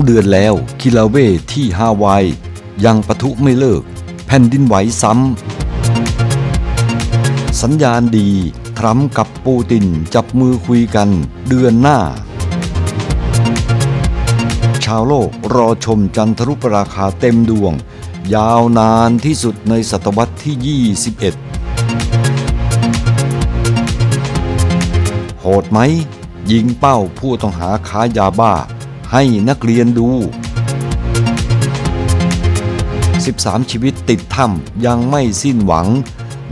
2เดือนแล้วคิลาเวที่ฮาวาย ยังปะทุไม่เลิกแผ่นดินไหวซ้ำ สัญญาณดีทรัมป์กับปูติน จับมือคุยกันเดือนหน้า ชาวโลกรอชมจันทรุปราคาเต็มดวง ยาวนานที่สุดในศตวรรษที่ 21 โหดไหมยิงเป้าผู้ต้องหาค้ายาบ้าให้นักเรียนดู 13 ชีวิตติดถ้ำยังไม่สิ้นหวัง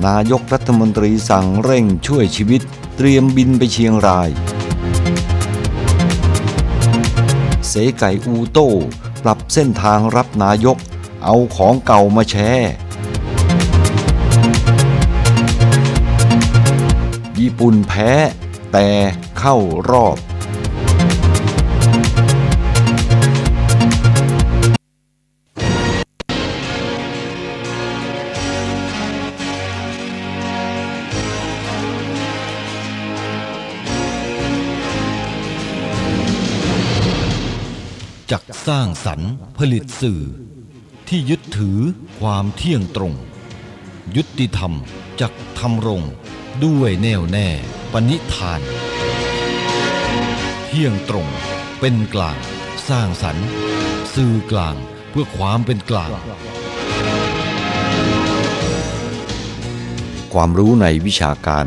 นายกรัฐมนตรีสั่งเร่งช่วยชีวิตเตรียมบินไปเชียงราย เสไก่อูโต้ ปรับเส้นทางรับนายกเอาของเก่ามาแชร์ญี่ปุ่นแพ้แต่เข้ารอบสร้างสรรค์ผลิตสื่อ ที่ยึดถือความเที่ยงตรง ยุติธรรมจักทำรงด้วยแน่วแน่ปณิธาน เที่ยงตรงเป็นกลาง สร้างสรรค์ สื่อกลางเพื่อความเป็นกลาง ความรู้ในวิชาการ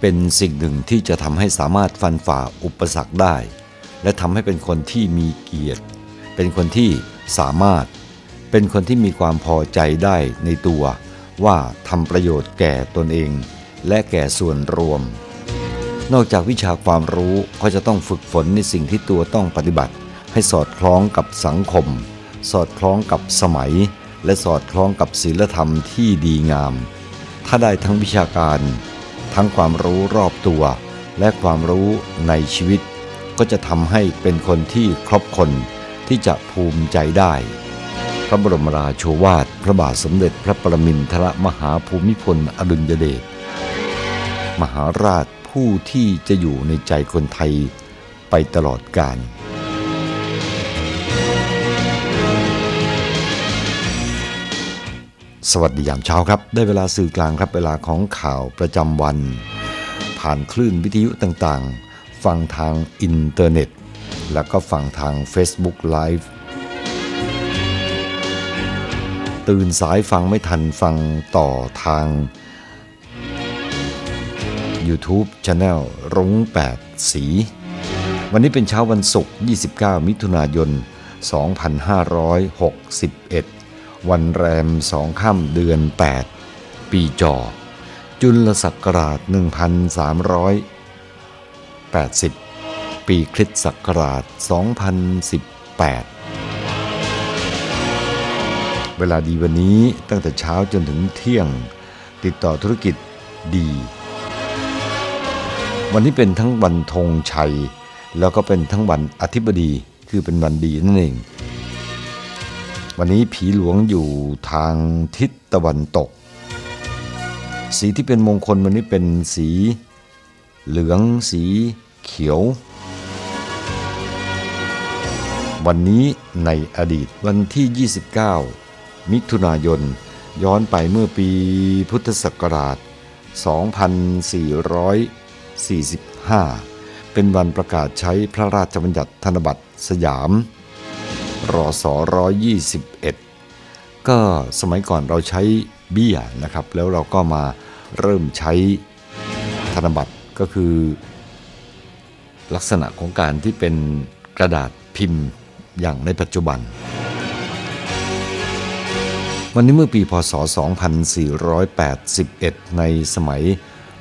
เป็นสิ่งหนึ่งที่จะทำให้สามารถฟันฝ่าอุปสรรคได้ และทำให้เป็นคนที่มีเกียรติเป็นคนที่สามารถเป็นคนที่มีความพอใจได้ในตัว ว่าทำประโยชน์แก่ตนเองและแก่ส่วนรวม นอกจากวิชาความรู้เขาจะต้องฝึกฝนในสิ่งที่ตัวต้องปฏิบัติ ให้สอดคล้องกับสังคม สอดคล้องกับสมัย และสอดคล้องกับศีลธรรมที่ดีงาม ถ้าได้ทั้งวิชาการ ทั้งความรู้รอบตัว และความรู้ในชีวิต ก็จะทำให้เป็นคนที่ครบคนที่จะภูมิใจได้ พระบรมราโชวาท พระบาทสมเด็จพระปรมินทรมหาภูมิพลอดุลยเดชมหาราชผู้ที่จะอยู่ในใจคนไทยไปตลอดกาลสวัสดียามเช้าครับ ได้เวลาสื่อกลางครับเวลาของข่าวประจำวัน ผ่านคลื่นวิทยุต่างๆ ฟังทางอินเทอร์เน็ตแล้วก็ฟังทาง Facebook Live ตื่นสายฟังไม่ทันฟังต่อทาง YouTube Channel รุ้ง8สี วันนี้เป็นเช้าวันศุกร์29 มิถุนายน 2561 วันแรมสอขค่ำเดือน 8 ปีจอ จุลศักราช 1380ปีคริสต์ศักราช 2018 เวลาดีวันนี้ตั้งแต่เช้าจนถึงเที่ยงติดต่อธุรกิจดี วันนี้เป็นทั้งวันธงชัย แล้วก็เป็นทั้งวันอธิบดีคือเป็นวันดีนั่นเอง วันนี้ผีหลวงอยู่ทางทิศตะวันตก สีที่เป็นมงคลวันนี้เป็นสี เหลืองสีเขียววันนี้ในอดีตวันที่ 29 มิถุนายน ย้อนไปเมื่อปีพุทธศักราช 2445 เป็นวันประกาศใช้พระราชบัญญัติธนบัตรสยามรศ121 ก็สมัยก่อนเราใช้เบี้ยนะครับ แล้วเราก็มาเริ่มใช้ธนบัตร ก็คือลักษณะของการที่เป็นกระดาษพิมพ์อย่างในปัจจุบัน วันนี้เมื่อปีพศ2481 ในสมัย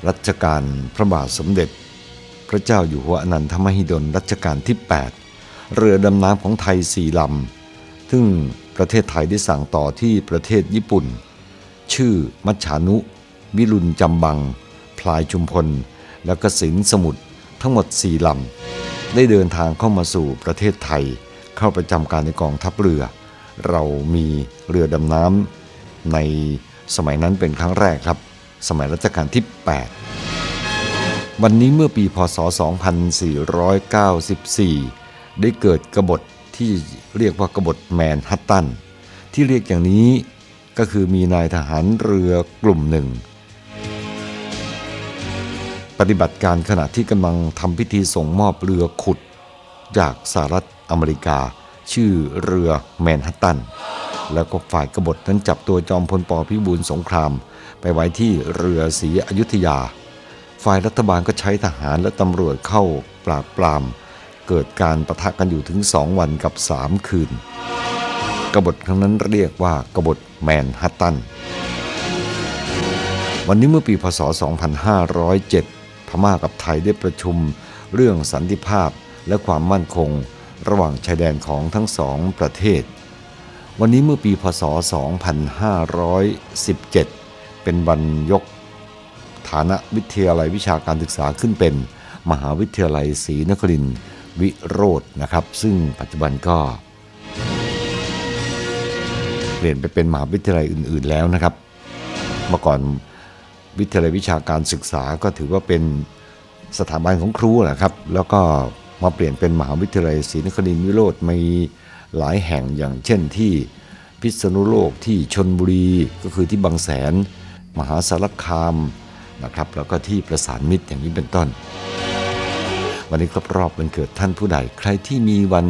รัชกาลพระบาทสมเด็จ พระเจ้าอยู่หัวอนันทมหิดลรัชกาลที่ 8 เรือดำน้ำของไทยสี่ลำซึ่งประเทศไทยได้สั่งต่อที่ประเทศญี่ปุ่น ชื่อมัชชานุ วิรุณจำบัง พลายชุมพลและกสินสมุทรทั้งหมดสี่ลำได้เดินทางเข้ามาสู่ประเทศไทยเข้าประจำการในกองทัพเรือ เรามีเรือดำน้ำในสมัยนั้นเป็นครั้งแรกครับ สมัยรัชกาลที่ 8 วันนี้เมื่อปีพศ 2494 ได้เกิดกบฏที่เรียกว่ากบฏแมนฮัตตัน ที่เรียกอย่างนี้ก็คือมีนายทหารเรือกลุ่มหนึ่ง ปฏิบัติการขณะที่กำลังทำพิธีส่งมอบเรือขุดจากสหรัฐอเมริกาชื่อเรือแมนฮัตตัน แล้วก็ฝ่ายกบฏนั้นจับตัวจอมพลปพิบูลสงคราม ไปไว้ที่เรือศรีอยุธยา ฝ่ายรัฐบาลก็ใช้ทหารและตำรวจเข้าปราบปราม เกิดการประทะกันอยู่ถึงสองวันกับสามคืน กบฏครั้งนั้นเรียกว่ากบฏแมนฮัตตัน วันนี้เมื่อปีพศ2507พม่ากับไทยได้ประชุม เรื่องสันติภาพและความมั่นคงระหว่างชายแดนของทั้งสองประเทศ วันนี้เมื่อปี พศ 2517 เป็นวันยกฐานะวิทยาลัยวิชาการศึกษาขึ้นเป็นมหาวิทยาลัยศรีนครินวิโรธนะครับ ซึ่งปัจจุบันก็เปลี่ยนไปเป็นมหาวิทยาลัยอื่นๆแล้วนะครับ เมื่อก่อนวิทยาลัยวิชาการศึกษาก็ถือว่าเป็นสถาบันของครูนะครับ แล้วก็มาเปลี่ยนเป็นมหาวิทยาลัยศรีนครินทร์วิโรธมีหลายแห่งอย่างเช่นที่พิษณุโลกที่ชนบุรีก็คือที่บางแสน มหาสารคามนะครับ แล้วก็ที่ประสานมิตรอย่างนี้เป็นต้น วันนี้ครบรอบวันเกิดท่านผู้ใดใครที่มีวัน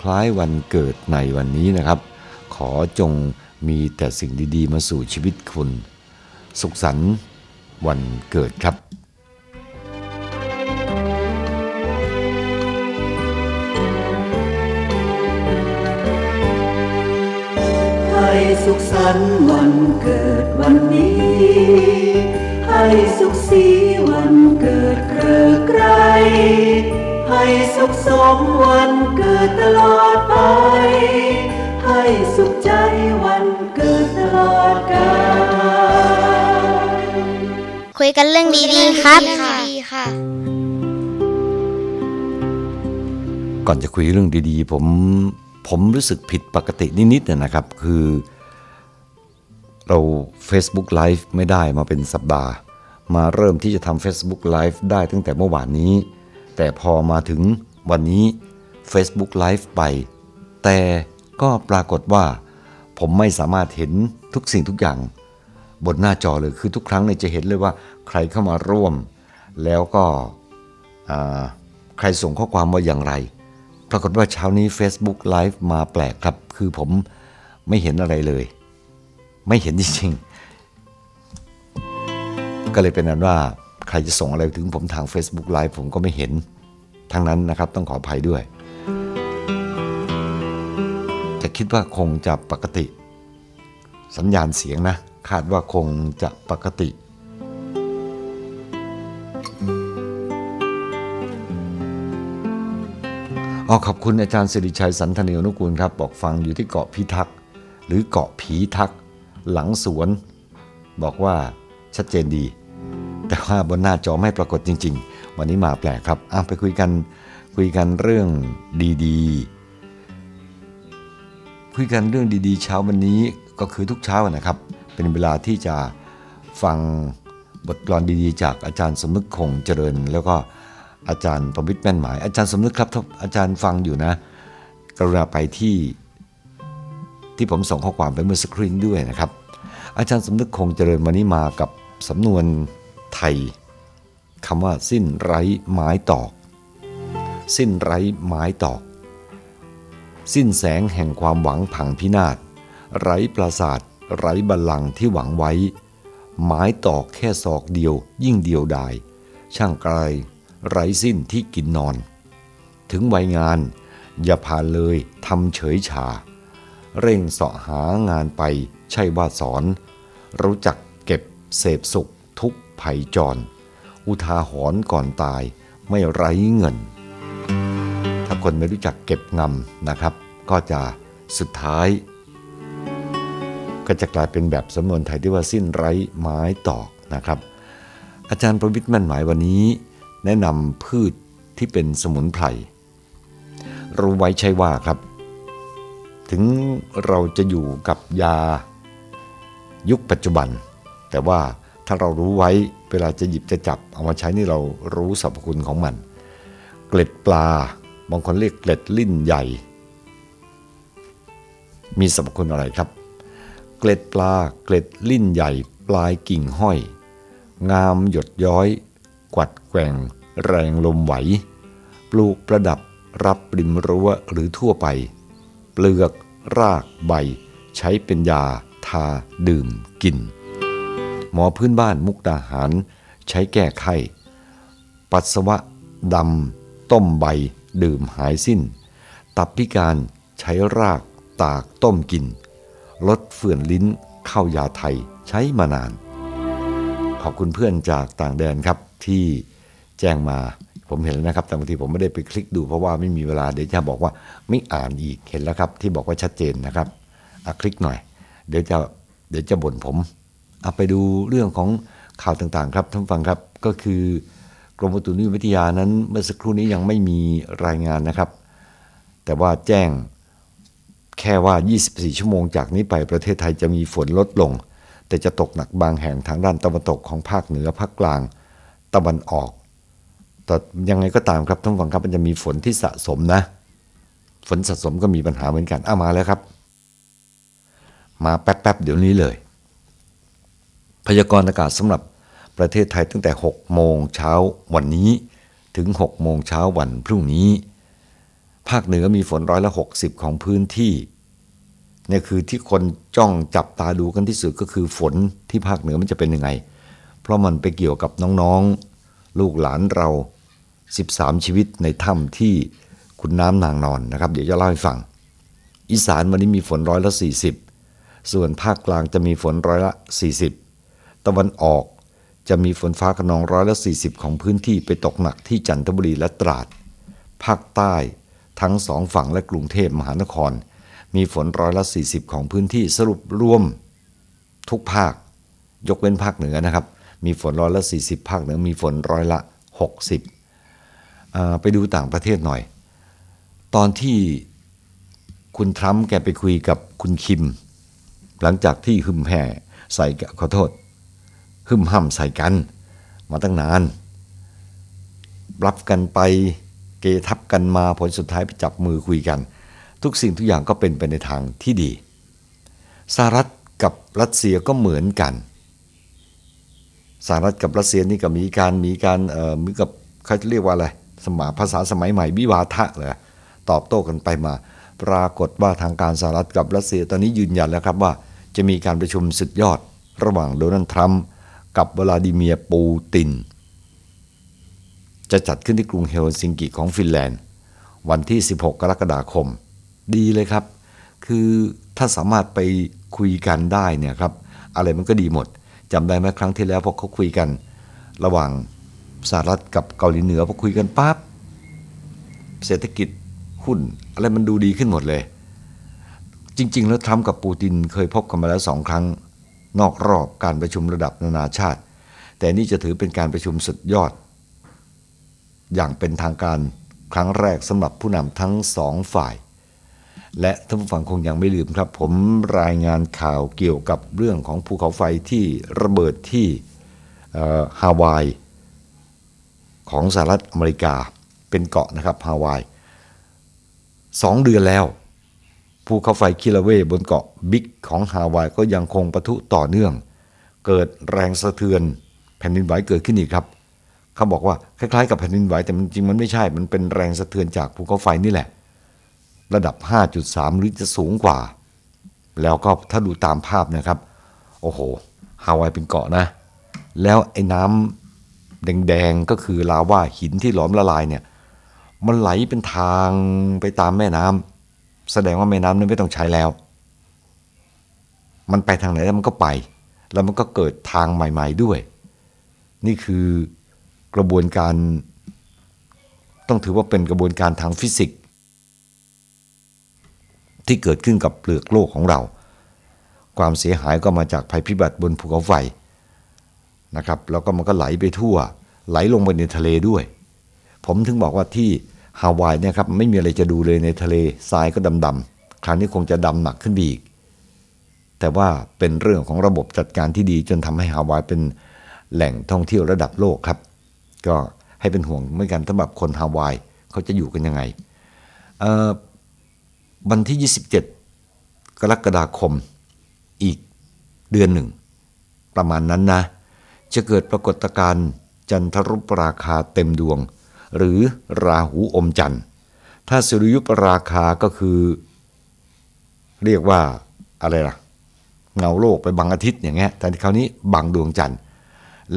คล้ายวันเกิดในวันนี้นะครับ ขอจงมีแต่สิ่งดี ๆ มาสู่ชีวิตคุณ สุขสันต์วันเกิดครับสุขสันต์วันเกิดวันนี้ ให้สุขสีวันเกิดเกลือไกลให้สุขสมวันเกิดตลอดไป ให้สุขใจวันเกิดตลอดกาลคุยกันเรื่องดีๆครับค่ะ ก่อนจะคุยเรื่องดีๆผมผมรู้สึกผิดปกตินิดๆนะครับ คือเรา Facebook Live ไม่ได้มาเป็นสัปดาห์ มาเริ่มที่จะทำ Facebook Live ได้ตั้งแต่เมื่อวานนี้ แต่พอมาถึงวันนี้ Facebook Live ไป แต่ก็ปรากฏว่า ผมไม่สามารถเห็นทุกสิ่งทุกอย่างบนหน้าจอเลยคือทุกครั้งเนี่ยจะเห็นเลยว่าใครเข้ามาร่วม แล้วก็ใครส่งข้อความว่าอย่างไรปรากฏว่าเช้านี้ Facebook Live มาแปลกครับ คือผมไม่เห็นอะไรเลยไม่เห็นจริงๆ ก็เลยเป็นนั้นว่าใครจะส่งอะไรถึงผมทาง Facebook Live ผมก็ไม่เห็น ทั้งนั้นนะครับต้องขออภัยด้วย จะคิดว่าคงจะปกติ สัญญาณเสียงนะ คาดว่าคงจะปกติอ๋อขอบคุณอาจารย์สิริชัยสันธนิยนุกูลครับ บอกฟังอยู่ที่เกาะพิทักษ์หรือเกาะผีทักษ์หลังสวนบอกว่าชัดเจนดี แต่ว่าบนหน้าจอไม่ปรากฏจริงๆ วันนี้มาแปลกครับอ้าไปคุยกันคุยกันเรื่องดี ๆ คุยกันเรื่องดีๆเช้าวันนี้ก็คือทุกเช้านะครับ เป็นเวลาที่จะฟังบทกลอนดีๆ จากอาจารย์สมนึกคงเจริญ แล้วก็อาจารย์ประวิทย์แม่นหมายอาจารย์สมนึกครับอาจารย์ฟังอยู่นะกรุณาไปที่ที่ผมส่งข้อความไปเมื่อสักครู่นี้ด้วยนะครับ อาจารย์สมนึกคงเจริญมานี้มากับสำนวนไทยคำว่าสิ้นไร้ไม้ตอก สิ้นไร้ไม้ตอก สิ้นแสงแห่งความหวังผังพินาศไร้ปราสาทไร้บัลลังที่หวังไว้ไม้ตอกแค่ศอกเดียว ยิ่งเดียวดายช่างไกล ไร้ สิ้นที่กินนอน ถึงวัยงาน อย่าผ่านเลยทำเฉยชาเร่งเสาะหางานไปใช่ ว่าสอน รู้จักเก็บเสพสุข ทุกภัยจร อุทาหรณ์ก่อนตาย ไม่ไร้เงิน ถ้าคนไม่รู้จักเก็บงำนะครับ ก็จะสุดท้าย ก็จะกลายเป็นแบบสำนวนไทยที่ว่าสิ้นไร้ไม้ตอกนะครับ อาจารย์ประวิทย์มั่นหมายวันนี้ แนะนำพืชที่เป็นสมุนไพรรู้ไว้ใช่ว่าครับถึงเราจะอยู่กับยายุคปัจจุบัน แต่ว่าถ้าเรารู้ไว้เวลาจะหยิบจะจับ เอามาใช้นี่เรารู้สรรพคุณของมัน เกล็ดปลาบางคนเรียกเกล็ดลิ้นใหญ่ มีสรรพคุณอะไรครับ เกล็ดปลา เกล็ดลิ้นใหญ่ ปลายกิ่งห้อย งามหยดย้อย กวัดแกว่งแรงลมไหว ปลูกประดับรับริมรั้วหรือทั่วไปปลือกรากใบ ใช้เป็นยาทาดื่มกิน หมอพื้นบ้านมุกดาหาร ใช้แก้ไข้ ปัสสาวะ ดำ ต้มใบ ดื่มหายสิ้น ตับพิการใช้รากตากต้มกิน ลดเฟื่อนลิ้นเข้ายาไทยใช้มานาน ขอบคุณเพื่อนจากต่างแดนครับที่แจ้งมาผมเห็นแล้วนะครับแต่บางทีผมไม่ได้ไปคลิกดูเพราะว่าไม่มีเวลา เดี๋ยวจะบอกว่าไม่อ่านอีกเห็นแล้วครับที่บอกว่าชัดเจนนะครับอคลิกหน่อย เดี๋ยวจะเดี๋ยวจะบ่นผมเอาไปดูเรื่องของข่าวต่างๆ ครับท่านฟังครับ ก็คือ กรมอุตุนิยมวิทยานั้นเมื่อสักครู่นี้ยังไม่มีรายงานนะครับ แต่ว่าแจ้งแค่ว่า 24 ชั่วโมงจากนี้ไปประเทศไทยจะมีฝนลดลง แต่จะตกหนักบางแห่งทางด้านตะวันตกของภาคเหนือภาคกลางตะวันออกแต่ยังไงก็ตามครับท่านฟังครับ มันจะมีฝนที่สะสมนะ ฝนสะสมก็มีปัญหาเหมือนกันอ้ามาแล้วครับ มาแป๊บๆเดี๋ยวนี้เลย พยากรณ์อากาศสำหรับประเทศไทยตั้งแต่ 6 โมงเช้าวันนี้ ถึง 6 โมงเช้าวันพรุ่งนี้ ภาคเหนือมีฝนร้อยละ60 ของพื้นที่นี่คือที่คนจ้องจับตาดูกันที่สุด ก็คือฝนที่ภาคเหนือมันจะเป็นยังไง เพราะมันไปเกี่ยวกับน้องๆ ลูกหลานเรา13ชีวิตในถ้ำที่ขุนน้ำนางนอนนะครับ เดี๋ยวจะเล่าให้ฟังอีสานวันนี้มีฝนร้อยละ 40 ส่วนภาคกลางจะมีฝนร้อยละ 40 ตะวันออกจะมีฝนฟ้าขนองร้อยละ 40 ของพื้นที่ไปตกหนักที่จันทบุรีและตราด ภาคใต้ทั้งสองฝั่งและกรุงเทพมหานคร มีฝนร้อยละ 40 ของพื้นที่สรุปรวมทุกภาคยกเว้นภาคเหนือนะครับ มีฝนร้อยละ 40 ภาคเหนือมีฝนร้อยละ60ไปดูต่างประเทศหน่อย ตอนที่คุณทรัมป์แกไปคุยกับคุณคิม หลังจากที่หึมแห่ใส่ขอโทษหึมห้ำใส่กันมาตั้งนานรับกันไปเกทับกันมาผลสุดท้ายไปจับมือคุยกัน ทุกสิ่งทุกอย่างก็เป็นไปในทางที่ดีสหรัฐกับรัสเซียก็เหมือนกันสหรัฐกับรัสเซียนี่ก็มีการมีการเอ่อมีกับเขาเรียกว่าอะไรมาภาษาสมัยใหม่วิวาทะเลยตอบโต้กันไปมา ปรากฏว่าทางการสหรัฐกับรัสเซียตอนนี้ยืนยันแล้วครับว่าจะมีการประชุมสุดยอด ระหว่างโดนัลด์ทรัมป์กับวลาดิเมียร์ปูติน จะจัดขึ้นที่กรุงเฮลซิงกิของฟินแลนด์ วันที่ 16 กรกฎาคม ดีเลยครับ คือถ้าสามารถไปคุยกันได้เนี่ยครับ อะไรมันก็ดีหมดจำได้ไหมครั้งที่แล้วพอเขาคุยกัน ระหว่างสหรัฐกับเกาหลีเหนือพอคุยกันปั๊บ เศรษฐกิจหุ้นอะไรมันดูดีขึ้นหมดเลย จริง ๆ แล้วทรัมป์กับปูตินเคยพบกันมาแล้วสองครั้งนอกรอบการประชุมระดับนานาชาติ แต่นี่จะถือเป็นการประชุมสุดยอด อย่างเป็นทางการครั้งแรกสำหรับผู้นำทั้งสองฝ่าย และท่านผู้ฟังคงยังไม่ลืมครับ ผมรายงานข่าวเกี่ยวกับเรื่องของภูเขาไฟที่ระเบิดที่ฮาวายของสหรัฐอเมริกาเป็นเกาะนะครับฮาวายสองเดือนแล้วภูเขาไฟคิลาเวบนเกาะบิ๊กของฮาวายก็ยังคงปะทุต่อเนื่อง เกิดแรงสะเทือนแผ่นดินไหวเกิดขึ้นอีกครับ เขาบอกว่าคล้ายๆกับแผ่นดินไหวแต่จริงมันไม่ใช่มันเป็นแรงสะเทือนจากภูเขาไฟนี่แหละ ระดับ 5.3หรือจะสูงกว่า แล้วก็ถ้าดูตามภาพนะครับ โอ้โห ฮาวายเป็นเกาะนะ แล้วไอ้น้ำแดงๆก็คือลาว่าหินที่หลอมละลายเนี่ย มันไหลเป็นทางไปตามแม่น้ำ แสดงว่าแม่น้ำนั้นไม่ต้องใช้แล้ว มันไปทางไหนแล้วมันก็ไป แล้วมันก็เกิดทางใหม่ๆด้วย นี่คือกระบวนการต้องถือว่าเป็นกระบวนการทางฟิสิกส์ที่เกิดขึ้นกับเปลือกโลกของเรา ความเสียหายก็มาจากภัยพิบัติบนภูเขาไฟนะครับแล้วก็มันก็ไหลไปทั่ว ไหลลงไปในทะเลด้วย ผมถึงบอกว่าที่ฮาวายเนี่ยครับไม่มีอะไรจะดูเลยในทะเลทรายก็ดำๆครั้งนี้คงจะดำหนักขึ้นไปอีก แต่ว่าเป็นเรื่องของระบบจัดการที่ดีจนทำให้ฮาวายเป็นแหล่งท่องเที่ยวระดับโลกครับ ก็ให้เป็นห่วงเหมือนกันสำหรับคนฮาวายเขาจะอยู่กันยังไงวันที่ 27 กรกฎาคมอีกเดือนหนึ่งประมาณนั้นนะจะเกิดปรากฏการณ์จันทรุปราคาเต็มดวง หรือราหูอมจันทร์ ถ้าสุริยุปราคาก็คือ เรียกว่าอะไรล่ะเงาโลกไปบังอาทิตย์อย่างเงี้ยแต่คราวนี้บังดวงจันทร์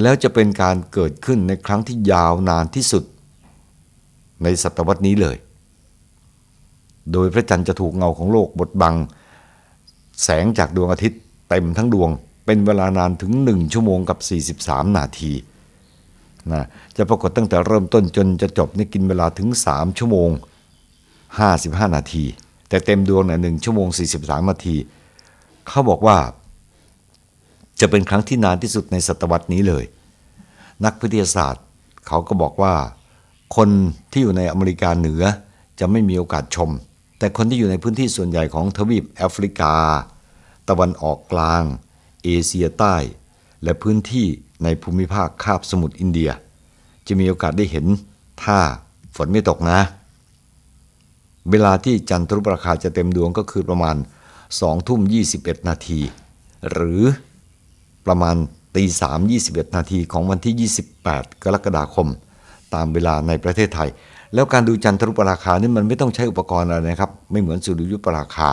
แล้วจะเป็นการเกิดขึ้นในครั้งที่ยาวนานที่สุด ในศตวรรษนี้เลย โดยพระจันทร์จะถูกเงาของโลกบดบัง แสงจากดวงอาทิตย์เต็มทั้งดวงเป็นเวลานานถึง 1 ชั่วโมงกับ 43 นาทีนะ จะปรากฏตั้งแต่เริ่มต้นจนจะจบนี่กินเวลาถึง3ชั่วโมง55นาที แต่เต็มดวงเนี่ยหชั่วโมง43 นาที เขาบอกว่า จะเป็นครั้งที่นานที่สุดในศตวรรษนี้เลย นักวิทยาศาสตร์ เขาก็บอกว่า คนที่อยู่ในอเมริกาเหนือ จะไม่มีโอกาสชม แต่คนที่อยู่ในพื้นที่ส่วนใหญ่ของทวีปแอฟริกา ตะวันออกกลางเอเชียใต้ และพื้นที่ในภูมิภาคคาบสมุทรอินเดีย จะมีโอกาสได้เห็น ถ้าฝนไม่ตกนะ เวลาที่จันทรุปราคาจะเต็มดวง ก็คือประมาณ 2 ทุ่ม 21 นาที หรือประมาณตีสามยี่สิบเอ็ดนาทีของวันที่ 28 กรกฎาคม ตามเวลาในประเทศไทย แล้วการดูจันทรุปราคานี่มันไม่ต้องใช้อุปกรณ์อะไรนะครับ ไม่เหมือนสุริยุปราคา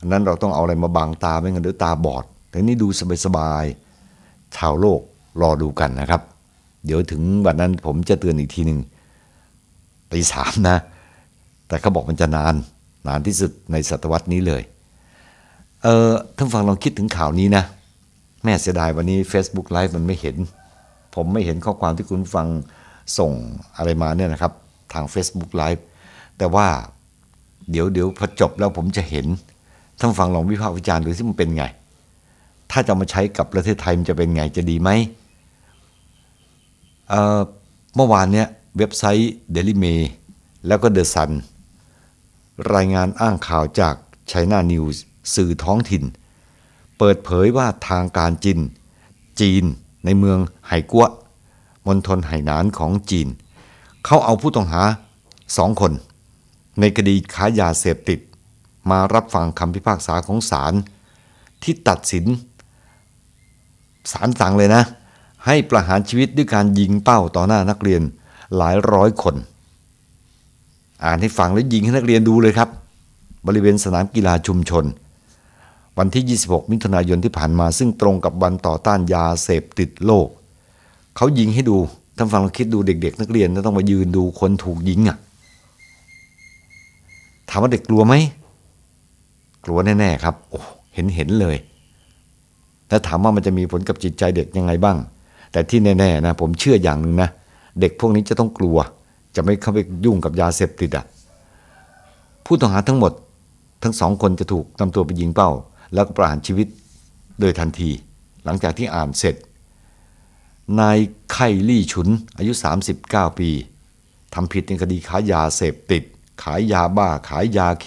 อันนั้นเราต้องเอาอะไรมาบังตาไม่งั้นเดี๋ยวตาบอดแต่นี้ดูสบายๆ ชาวโลกรอดูกันนะครับ เดี๋ยวถึงวันนั้นผมจะเตือนอีกทีหนึ่งตีสามนะ แต่เขาบอกมันจะนาน นานที่สุดในศตวรรษนี้เลย เออท่านฟังลองคิดถึงข่าวนี้นะ แม่เสียดายวันนี้ Facebook Live มันไม่เห็น ผมไม่เห็นข้อความที่คุณฟังส่งอะไรมาเนี่ยนะครับ ทาง Facebook Live แต่ว่า เดี๋ยวเดี๋ยวพอจบแล้วผมจะเห็นท่านฟังลองวิพากษ์วิจารณ์ดูซิมันเป็นไงถ้าจะมาใช้กับประเทศไทยมันจะเป็นไงจะดีไหม เมื่อวานเนี้ยเว็บไซต์เดลิเมแล้วก็เดอะซันรายงานอ้างข่าวจากไชน่านิวส์สื่อท้องถิ่น เปิดเผยว่าทางการจีนจีนในเมืองไหกัวมณฑลไหหนานของจีน เขาเอาผู้ต้องหาสองคน ในคดีค้ายาเสพติด มารับฟังคำพิพากษาของศาลที่ตัดสินสารสั่งเลยนะให้ประหารชีวิตด้วยการยิงเป้าต่อหน้านักเรียน หลายร้อยคน อ่านให้ฟังแล้วยิงให้นักเรียนดูเลยครับ บริเวณสนามกีฬาชุมชน วันที่ 26 มิถุนายนที่ผ่านมา ซึ่งตรงกับวันต่อต้านยาเสพติดโลกเขายิงให้ดูท่านฟังลองคิดดูเด็ก ๆ นักเรียนต้องมายืนดูคนถูกยิงอะ่ะ ถามว่าเด็กกลัวไหมกลัวแน่ๆครับ โอ้เห็นๆเลยถ้าถามว่ามันจะมีผลกับจิตใจเด็กยังไงบ้าง แต่ที่แน่ๆนะผมเชื่ออย่างหนึ่งนะ เด็กพวกนี้จะต้องกลัว จะไม่เข้าไปยุ่งกับยาเสพติดอ่ะผู้ต้องหาทั้งหมด ทั้งสองคนจะถูกนำตัวไปยิงเป้าแล้วก็ประหารชีวิตโดยทันที หลังจากที่อ่านเสร็จนายไข่ลี่ฉุนอายุ 39 ปีทำผิดในคดีขายยาเสพติด ขายยาบ้าขายยาเค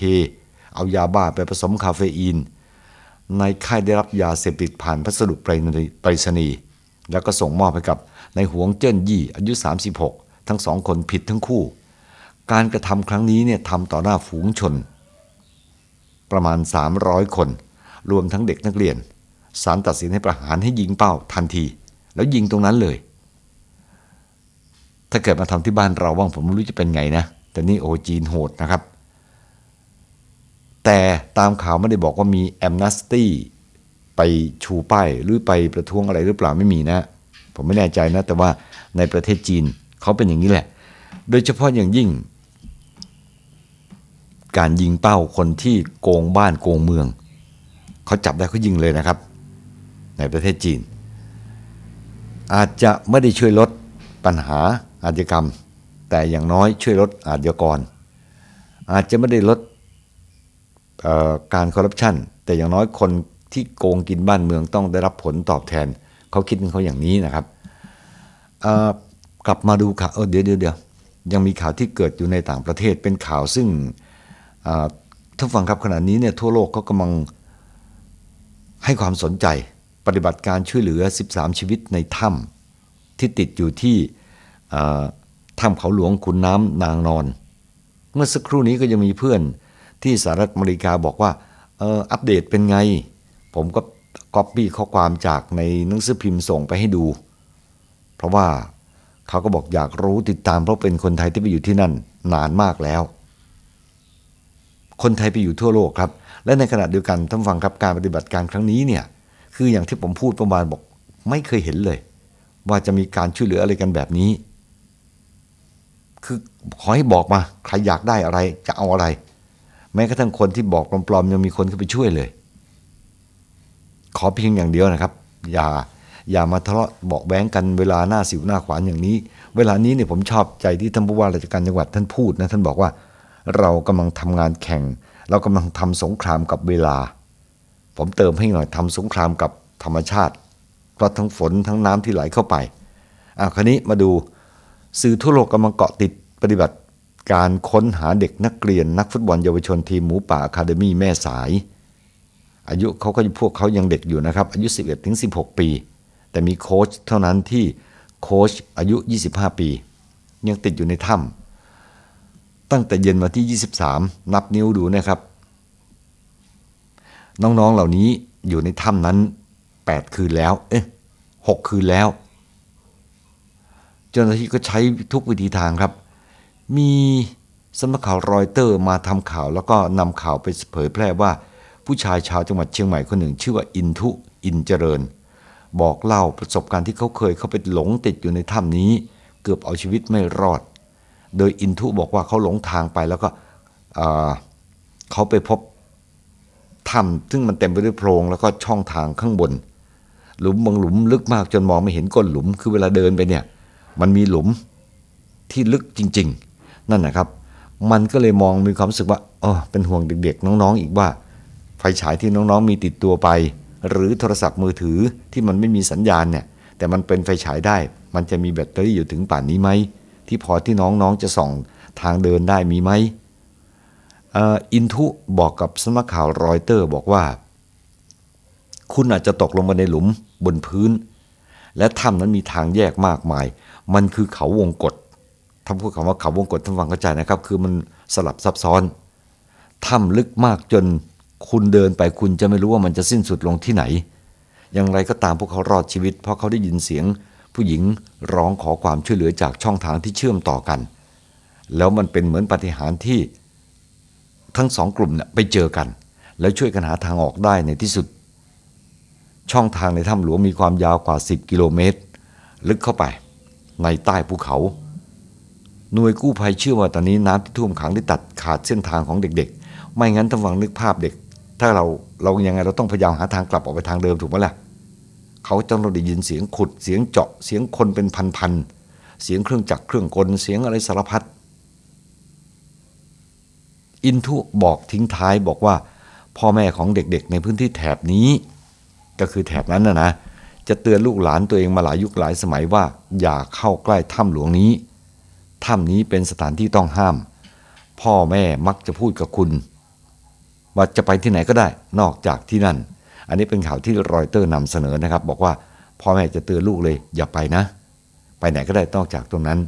เอายาบ้าไปผสมคาเฟอีนนายค่ายได้รับยาเสพติดผ่านพัสดุไปรษณีย์แล้วก็ส่งมอบให้กับนายหวงเจิ้นยี่ อายุ 36 ทั้งสองคนผิดทั้งคู่ การกระทำครั้งนี้เนี่ยทำต่อหน้าฝูงชนประมาณ 300 คน รวมทั้งเด็กนักเรียน สารตัดสินให้ประหารให้ยิงเป้า ทันที แล้วยิงตรงนั้นเลย ถ้าเกิดมาทำที่บ้านเราว่างผมไม่รู้จะเป็นไงนะ แต่นี่โอจีนโหดนะครับแต่ตามข่าวไม่ได้บอกว่า มีแอมนัสตี้ไปชูป้าย หรือไปประท้วงอะไรหรือเปล่าไม่มีนะ ผมไม่แน่ใจนะ แต่ว่าในประเทศจีนเขาเป็นอย่างนี้แหละ โดยเฉพาะอย่างยิ่ง การยิงเป้าคนที่โกงบ้านโกงเมือง เขาจับได้เขายิงเลยนะครับ ในประเทศจีน อาจจะไม่ได้ช่วยลดปัญหาอาชญากรรม แต่อย่างน้อยช่วยลดอาชญากรอาจจะไม่ได้ลดการคอร์รัปชันแต่อย่างน้อยคนที่โกงกินบ้านเมืองต้องได้รับผลตอบแทน เขาคิดเขาอย่างนี้นะครับ กลับมาดูข่าวเดี๋ยวเดี๋ยวเดี๋ยวยังมีข่าวที่เกิดอยู่ในต่างประเทศเป็นข่าวซึ่งท่านฟังครับขณะนี้เนี่ยทั่วโลกเขากำลัง ให้ความสนใจปฏิบัติการช่วยเหลือ 13 ชีวิตในถ้ำที่ติดอยู่ที่ถ้ำเขาหลวงขุนน้ำนางนอน เมื่อสักครู่นี้ก็ยังมีเพื่อนที่สหรัฐอเมริกาบอกว่า เออ อัปเดตเป็นไง ผมก็ก๊อปปี้ข้อความจากในหนังสือพิมพ์ส่งไปให้ดู เพราะว่าเขาก็บอกอยากรู้ติดตาม เพราะเป็นคนไทยที่ไปอยู่ที่นั่น นานมากแล้ว คนไทยไปอยู่ทั่วโลกครับ และในขณะเดียวกันท่านฟังครับการปฏิบัติการครั้งนี้เนี่ยคืออย่างที่ผมพูดประมาณบอกไม่เคยเห็นเลย ว่าจะมีการช่วยเหลืออะไรกันแบบนี้ คือขอให้บอกมา ใครอยากได้อะไรจะเอาอะไรแม้กระทั่งคนที่บอกปลอม ๆ ยังมีคนเข้าไปช่วยเลย ขอเพียงอย่างเดียวนะครับ อย่าอย่ามาทะเลาะเบาแว้งกันเวลาหน้าสิวหน้าขวานอย่างนี้ เวลานี้เนี่ยผมชอบใจที่ท่านผู้ว่าราชการจังหวัดท่านพูดนะท่านบอกว่าเรากำลังทำงานแข่ง เรากำลังทำสงครามกับเวลา ผมเติมให้หน่อยทำสงครามกับธรรมชาติเพราะทั้งฝนทั้งน้ำที่ไหลเข้าไปอ่ะคราวนี้มาดู สื่อทั่วโลกกำลังเกาะติดปฏิบัติการค้นหาเด็กนักเรียนนักฟุตบอลเยาวชนทีมหมูป่าอะคาเดมี่แม่สาย อายุเขาก็พวกเขายังเด็กอยู่นะครับ อายุ 11ถึง16 ปี แต่มีโค้ชเท่านั้นที่โค้ชอายุ 25 ปี ยังติดอยู่ในถ้ำตั้งแต่เย็นวันที่ 23 นับนิ้วดูนะครับ น้องๆเหล่านี้อยู่ในถ้ำนั้น 8 คืนแล้ว เอ๊ะ 6 คืนแล้ว เจ้าหน้าที่ก็ใช้ทุกวิธีทางครับมีสำนักข่าวรอยเตอร์มาทำข่าว แล้วก็นำข่าวไปเผยแพร่ว่าผู้ชายชาวจังหวัดเชียงใหม่คนหนึ่ง ชื่อว่าอินทุอินเจริญบอกเล่าประสบการณ์ที่เขาเคยเข้าไปหลงติดอยู่ในถ้ำนี้ เกือบเอาชีวิตไม่รอด โดยอินทุบอกว่าเขาหลงทางไปแล้วก็เขาไปพบถ้ำซึ่งมันเต็มไปด้วยโพรงแล้วก็ช่องทางข้างบน หลุมบางหลุมลึกมาก จนมองไม่เห็นก้นหลุมคือเวลาเดินไปเนี่ยมันมีหลุมที่ลึกจริง ๆนั่นนะครับ มันก็เลยมองมีความรู้สึกว่า อ๋อ เป็นห่วงเด็กๆน้องๆอีกว่า ไฟฉายที่น้องๆมีติดตัวไป หรือโทรศัพท์มือถือที่มันไม่มีสัญญาณเนี่ย แต่มันเป็นไฟฉายได้ มันจะมีแบตเตอรี่อยู่ถึงป่านนี้ไหม ที่พอที่น้องๆจะส่องทางเดินได้มีไหม อินทุบอกกับสมักข่าวรอยเตอร์บอกว่า คุณอาจจะตกลงมาในหลุมบนพื้น และถ้ำนั้นมีทางแยกมากมาย มันคือเขาวงกฏทำพูดคำว่าเขาวงกฏท่านฟังเข้าใจนะครับ คือมันสลับซับซ้อนถ้ำลึกมากจนคุณเดินไปคุณจะไม่รู้ว่ามันจะสิ้นสุดลงที่ไหน อย่างไรก็ตามพวกเขารอดชีวิตเพราะเขาได้ยินเสียง ผู้หญิงร้องขอความช่วยเหลือจากช่องทางที่เชื่อมต่อกัน แล้วมันเป็นเหมือนปฏิหารที่ทั้งสองกลุ่มเนี่ยไปเจอกัน แล้วช่วยกันหาทางออกได้ในที่สุด ช่องทางในถ้ำหลวงมีความยาวกว่า 10 กิโลเมตร ลึกเข้าไป ในใต้ภูเขาหน่วยกู้ภัยเชื่อว่าตอนนี้น้ำที่ท่วมขังได้ตัดขาดเส้นทางของเด็ก ๆ ไม่งั้นต้าวังนึกภาพเด็ก ถ้าเราเรายังไงเราต้องพยายามหาทางกลับออกไปทางเดิมถูกไหมล่ะ เขาจงเราได้ยินเสียงขุดเสียงเจาะเสียงคนเป็นพันๆ เสียงเครื่องจักรเครื่องกลเสียงอะไรสารพัด อินทุบอกทิ้งท้ายบอกว่าพ่อแม่ของเด็ก ๆ ในพื้นที่แถบนี้ ก็คือแถบนั้นนะนะ จะเตือนลูกหลานตัวเองมาหลายยุคหลายสมัยว่า อย่าเข้าใกล้ถ้ำหลวงนี้ถ้ำนี้เป็นสถานที่ต้องห้าม พ่อแม่มักจะพูดกับคุณว่าจะไปที่ไหนก็ได้ นอกจากที่นั่น อันนี้เป็นข่าวที่รอยเตอร์นำเสนอนะครับ บอกว่าพ่อแม่จะเตือนลูกเลย อย่าไปนะ ไปไหนก็ได้นอกจากตรงนั้น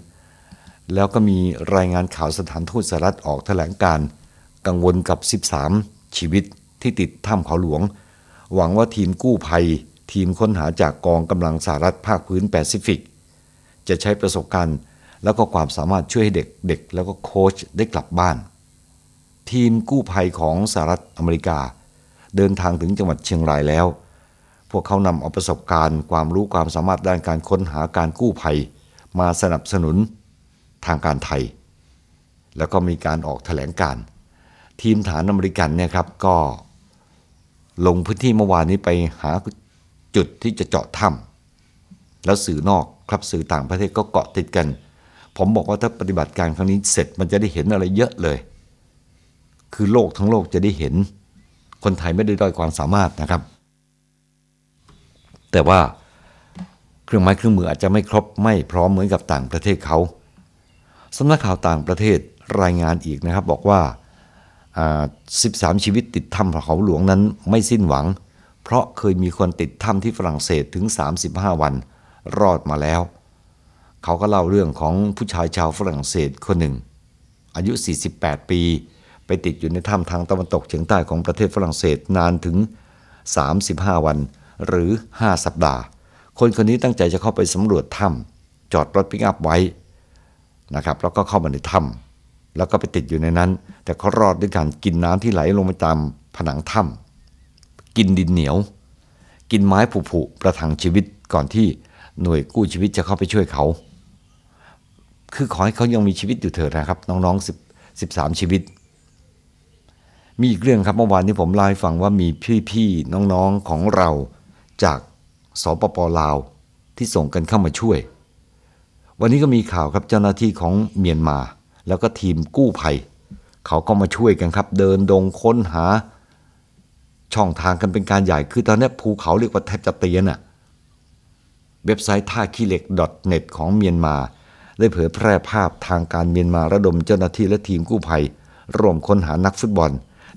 แล้วก็มีรายงานข่าวสถานทูตสหรัฐออกแถลงการ กังวลกับ 13 ชีวิตที่ติดถ้ำเขาหลวง หวังว่าทีมกู้ภัยทีมค้นหาจากกองกำลังสหรัฐภาคพื้นแปซิฟิก จะใช้ประสบการณ์แล้วก็ความสามารถช่วยให้เด็กเด็กแล้วก็โค้ชได้กลับบ้าน ทีมกู้ภัยของสหรัฐอเมริกา เดินทางถึงจังหวัดเชียงรายแล้ว พวกเขานำเอาประสบการณ์ ความรู้ความสามารถด้านการค้นหาการกู้ภัย มาสนับสนุนทางการไทย แล้วก็มีการออกถแถลงการ ทีมฐานอเมริกันเนี่ยครับ ก็ ลงพื้นที่เมื่อวานนี้ไปหาจุดที่จะเจาะถ้ำแล้วสื่อนอกครับสื่อต่างประเทศก็เกาะติดกันผมบอกว่าถ้าปฏิบัติการครั้งนี้เสร็จมันจะได้เห็นอะไรเยอะเลย คือโลกทั้งโลกจะได้เห็น คนไทยไม่ได้ด้อยความสามารถนะครับ แต่ว่าเครื่องไม้เครื่องมืออาจจะไม่ครบไม่พร้อมเหมือนกับต่างประเทศเขาสำนักข่าวต่างประเทศรายงานอีกนะครับ บอกว่า13 ชีวิตติดถ้ำเขาหลวงนั้นไม่สิ้นหวัง เพราะเคยมีคนติดถ้ำที่ฝรั่งเศสถึง 35 วันรอดมาแล้วเขาก็เล่าเรื่องของผู้ชายชาวฝรั่งเศสคนหนึ่ง อายุ 48 ปี ไปติดอยู่ในถ้ำทางตะวันตกเฉียงใต้ของประเทศฝรั่งเศสนานถึง 35 วันหรือ 5 สัปดาห์ คนคนนี้ตั้งใจจะเข้าไปสำรวจถ้ำจอดรถปิกอัพไว้นะครับ แล้วก็เข้ามาในถ้ำแล้วก็ไปติดอยู่ในนั้น แต่เขารอดด้วยการกินน้ำที่ไหลลงมาตามผนังถ้ำกินดินเหนียว กินไม้ผุผุประทังชีวิตก่อนที่หน่วยกู้ชีวิตจะเข้าไปช่วยเขาคือขอให้เขายังมีชีวิตอยู่เถิดนะครับน้องๆ1 13 ชีวิต มีอีกเรื่องครับเมื่อวานที่ผมเล่าให้ฟังว่ามีพี่ๆ น้องๆ ของเราจากสปปลาวที่ส่งกันเข้ามาช่วยวันนี้ก็มีข่าวครับเจ้าหน้าที่ของเมียนมา แล้วก็ทีมกู้ภัยเขาก็มาช่วยกันครับ เดินดงค้นหา ช่องทางกันเป็นการใหญ่คือตอนนี้ภูเขาเรียกว่าแทบจะเตียนอะเว็บไซต์ท่าขี้เหล็ก .net ของเมียนมาได้เผยแพร่ภาพทางการเมียนมาระดมเจ้าหน้าที่และทีมกู้ภัย ร่วมค้นหานักฟุตบอล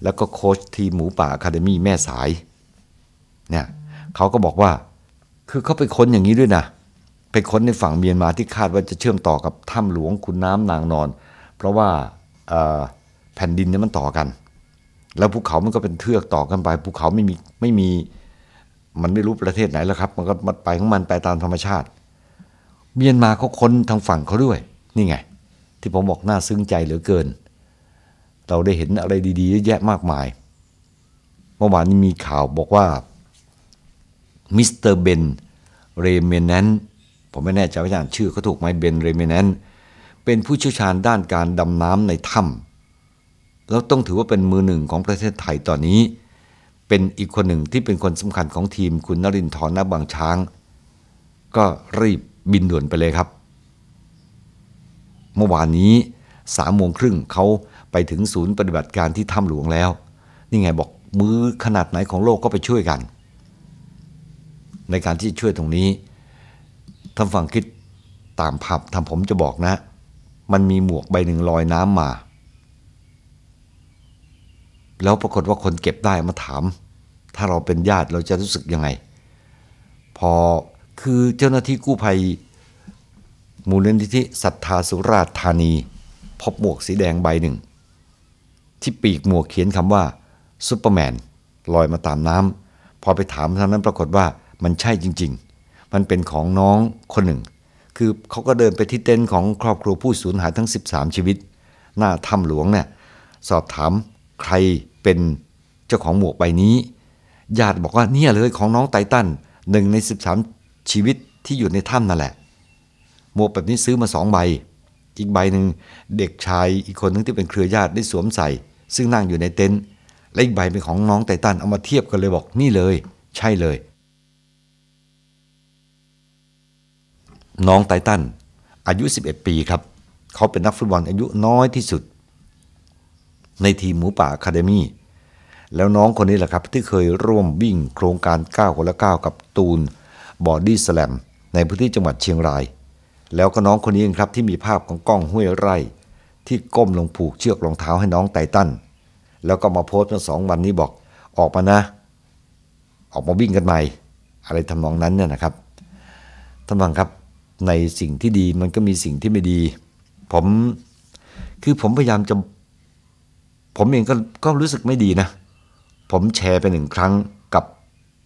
และก็โค้ชทีมหมูป่าอะคาเดมี่แม่สายเนี่ยเขาก็บอกว่าคือเขาไปค้นอย่างนี้ด้วยนะไปค้นในฝั่งเมียนมาที่คาดว่าจะเชื่อมต่อกับถ้ำหลวงขุนน้ำนางนอน เพราะว่าแผ่นดินนี่มันต่อกัน แล้วภูเขา มันก็เป็นเทือกต่อกันไปภูเขาไม่มีไม่มีมันไม่รู้ประเทศไหนแล้วครับมันก็มันไปของมันไปตามธรรมชาติเมียนมาเขาค้นทางฝั่งเขาด้วยนี่ไง ที่ผมบอกน่าซึ้งใจเหลือเกิน เราได้เห็นอะไรดีๆเยอะแยะมากมาย เมื่อวานนี้มีข่าวบอกว่ามิสเตอร์เบนเรเมนแนนผมไม่แน่ใจว่าอ่านชื่อเขาถูกไหมเบนเรเมนแนนเป็นผู้เชี่ยวชาญด้านการดำน้ำในถ้ำแล้วต้องถือว่าเป็นมือหนึ่งของประเทศไทยตอนนี้ เป็นอีกคนหนึ่งที่เป็นคนสำคัญของทีมคุณนรินทร์นบางช้าง ก็รีบบินด่วนไปเลยครับ เมื่อวานนี้สามโมงครึ่งเขาไปถึงศูนย์ปฏิบัติการที่ถ้ำหลวงแล้ว นี่ไงบอกมือขนาดไหนของโลกก็ไปช่วยกัน ในการที่ช่วยตรงนี้ท่านฟังคิดตามภาพทำผมจะบอกนะ มันมีหมวกใบหนึ่งลอยน้ำมา แล้วปรากฏว่าคนเก็บได้มาถาม ถ้าเราเป็นญาติเราจะรู้สึกยังไง พอคือเจ้าหน้าที่กู้ภัย มูลนิธิศรัทธาสุราษฎร์ธานี พบหมวกสีแดงใบหนึ่ง ที่ปีกหมวกเขียนคำว่าซูเปอร์แมนลอยมาตามน้ำพอไปถามทางนั้นปรากฏว่ามันใช่จริง ๆ มันเป็นของน้องคนหนึ่ง คือเขาก็เดินไปที่เต็นท์ของครอบครัวผู้สูญหายทั้ง 13 ชีวิต หน้าถ้ำหลวงเนี่ยสอบถามใครเป็นเจ้าของหมวกใบนี้ญาติบอกว่าเนี่ยเลยของน้องไททันหนึ่งใน 13ชีวิตที่อยู่ในถ้ำนั่นแหละหมวกแบบนี้ซื้อมาสองใบ อีกใบหนึ่งเด็กชาย อีกคนนึงที่เป็นเครือญาติได้สวมใส่ ซึ่งนั่งอยู่ในเต็นท์ และอีกใบเป็นของน้องไตตัน เอามาเทียบกันเลยบอกนี่เลย ใช่เลย น้องไตตัน อายุ 11 ปีครับ เขาเป็นนักฟุตบอลอายุน้อยที่สุด ในทีมหมูป่าคาเดมี่ แล้วน้องคนนี้แหละครับที่เคยร่วมวิ่งโครงการ9คนละ9กับตูนบอดี้สแลมในพื้นที่จังหวัดเชียงราย แล้วก็น้องคนนี้เองครับ ที่มีภาพของกล้องห้วยไร่ ที่ก้มลงผูกเชือกรองเท้าให้น้องไตตัน แล้วก็มาโพสต์เมื่อสองวันนี้บอก ออกมานะ ออกมาวิ่งกันใหม่ อะไรทำนองนั้นเนี่ยนะครับท่านฟังครับ ในสิ่งที่ดีมันก็มีสิ่งที่ไม่ดี ผมคือผมพยายามจะผมเองก็ก็รู้สึกไม่ดีนะผมแชร์ไปหนึ่งครั้ง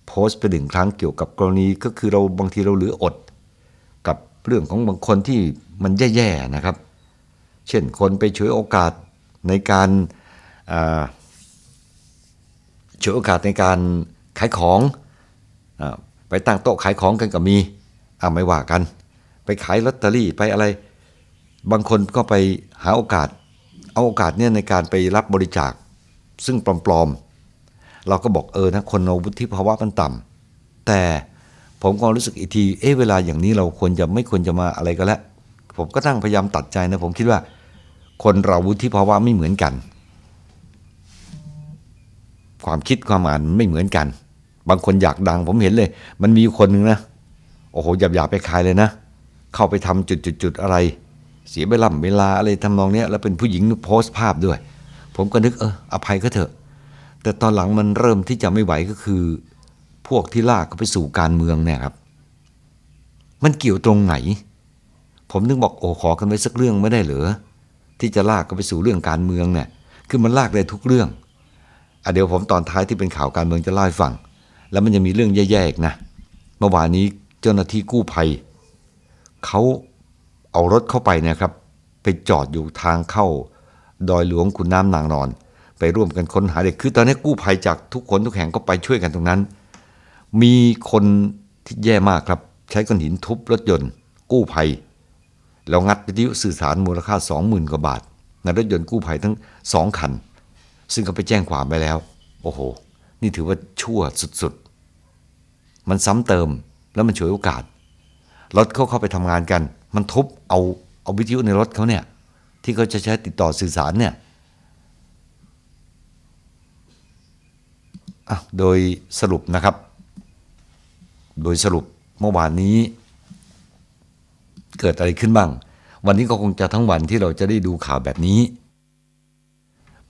โพสต์ไปหนึ่งครั้งเกี่ยวกับกรณีก็คือเราบางทีเราเหลืออด กับเรื่องของบางคนที่มันแย่ๆนะครับ เช่นคนไปช่วยโอกาสในการช่วยโอกาสในการขายของอไปตั้งโต๊ะขายของกันก็มีอาไม่ว่ากัน ไปขายลอตเตอรี่ไปอะไรบางคนก็ไปหาโอกาส เอาโอกาสเนี่ยในการไปรับบริจาคซึ่งปลอมๆเราก็บอกเออนะคนวุฒิภาวะมันต่ำ แต่ผมก็รู้สึกอีกทีเออเวลาอย่างนี้เราควรจะไม่ควรจะมาอะไรก็แล้ว ผมก็ตั้งพยายามตัดใจนะ ผมคิดว่า คนเราวุฒิภาวะไม่เหมือนกัน ความคิดความอ่านไม่เหมือนกัน บางคนอยากดัง ผมเห็นเลย มันมีคนหนึ่งนะโอ้โหหยาบหยาบไปขายเลยนะ เข้าไปทำจุดจุดอะไร เสียไปลาเวลาอะไรทำนองเนี้ยแล้วเป็นผู้หญิงโพสต์ภาพด้วย ผมก็นึกเอออภัยก็เถอะแต่ตอนหลังมันเริ่มที่จะไม่ไหวก็คือ พวกที่ลากไปสู่การเมืองเนี่ยครับ มันเกี่ยวตรงไหน ผมนึกบอกโอ้ขอกันไว้สักเรื่องไม่ได้เหรอที่จะลากกขาไปสู่เรื่องการเมืองเนี่ยคือมันลากได้ทุกเรื่องอ่ะเดี๋ยวผมตอนท้ายที่เป็นข่าวการเมืองจะเล่าให้ฟัง แล้วมันจะมีเรื่องแย่ๆอีกนะเมื่อวานนี้เจ้าหน้าที่กู้ภัยเขาเอารถเข้าไปนะครับไปจอดอยู่ทางเข้า ดอยหลวงขุนน้ำนางนอนไปร่วมกันค้นหาเด็กคือตอนนี้กู้ภัยจากทุกคนทุกแห่งก็ไปช่วยกันตรงนั้น มีคนที่แย่มากครับ ใช้ก้อนหินทุบรถยนต์กู้ภัยแล้วงัดวิทยุสื่อสารมูลค่า 20,000กว่าบาทในรถยนต์กู้ภัยทั้งสองคัน ซึ่งเขาไปแจ้งความไปแล้ว โอ้โห นี่ถือว่าชั่วสุดๆ มันซ้ำเติมแล้วมันฉวยโอกาส รถเขาเข้าไปทำงานกัน มันทุบเอาเอาวิทยุในรถเขาเนี่ยที่เขาจะใช้ติดต่อสื่อสารเนี่ยโดยสรุปนะครับ โดยสรุปเมื่อวานนี้ เกิดอะไรขึ้นบ้าง วันนี้ก็คงจะทั้งวันที่เราจะได้ดูข่าวแบบนี้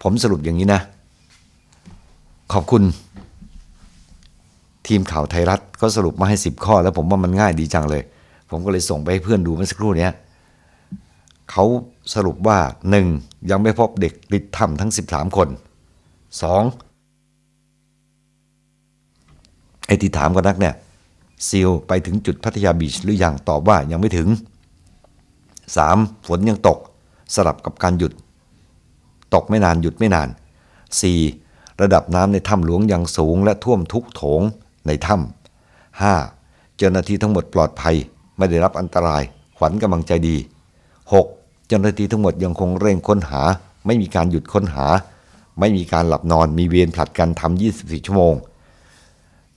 ผมสรุปอย่างนี้นะ ขอบคุณ ทีมข่าวไทยรัฐก็สรุปมาให้ 10 ข้อ แล้วผมว่ามันง่ายดีจังเลย ผมก็เลยส่งไปให้เพื่อนดูเมื่อสักครู่นี้ เขาสรุปว่า 1. ยังไม่พบเด็กติดถ้ำทั้ง13 คน 2. ไอ้ที่ถามกันนักเนี่ย ซีลไปถึงจุดพัทยาบีชหรืออยังตอบว่ายังไม่ถึง 3. ฝนยังตก สลับกับการหยุด ตกไม่นานหยุดไม่นาน 4. ระดับน้ำในถ้ำหลวงยังสูง และท่วมทุกโถงในถ้ำ 5. เจ้าหน้าที่ทั้งหมดปลอดภัยไม่ได้รับอันตราย ขวัญกำลังใจดี 6. เจ้าหน้าที่ทั้งหมดยังคงเร่งค้นหา ไม่มีการหยุดค้นหา ไม่มีการหลับนอนมีเวรผลัดกันทำ24ชั่วโมง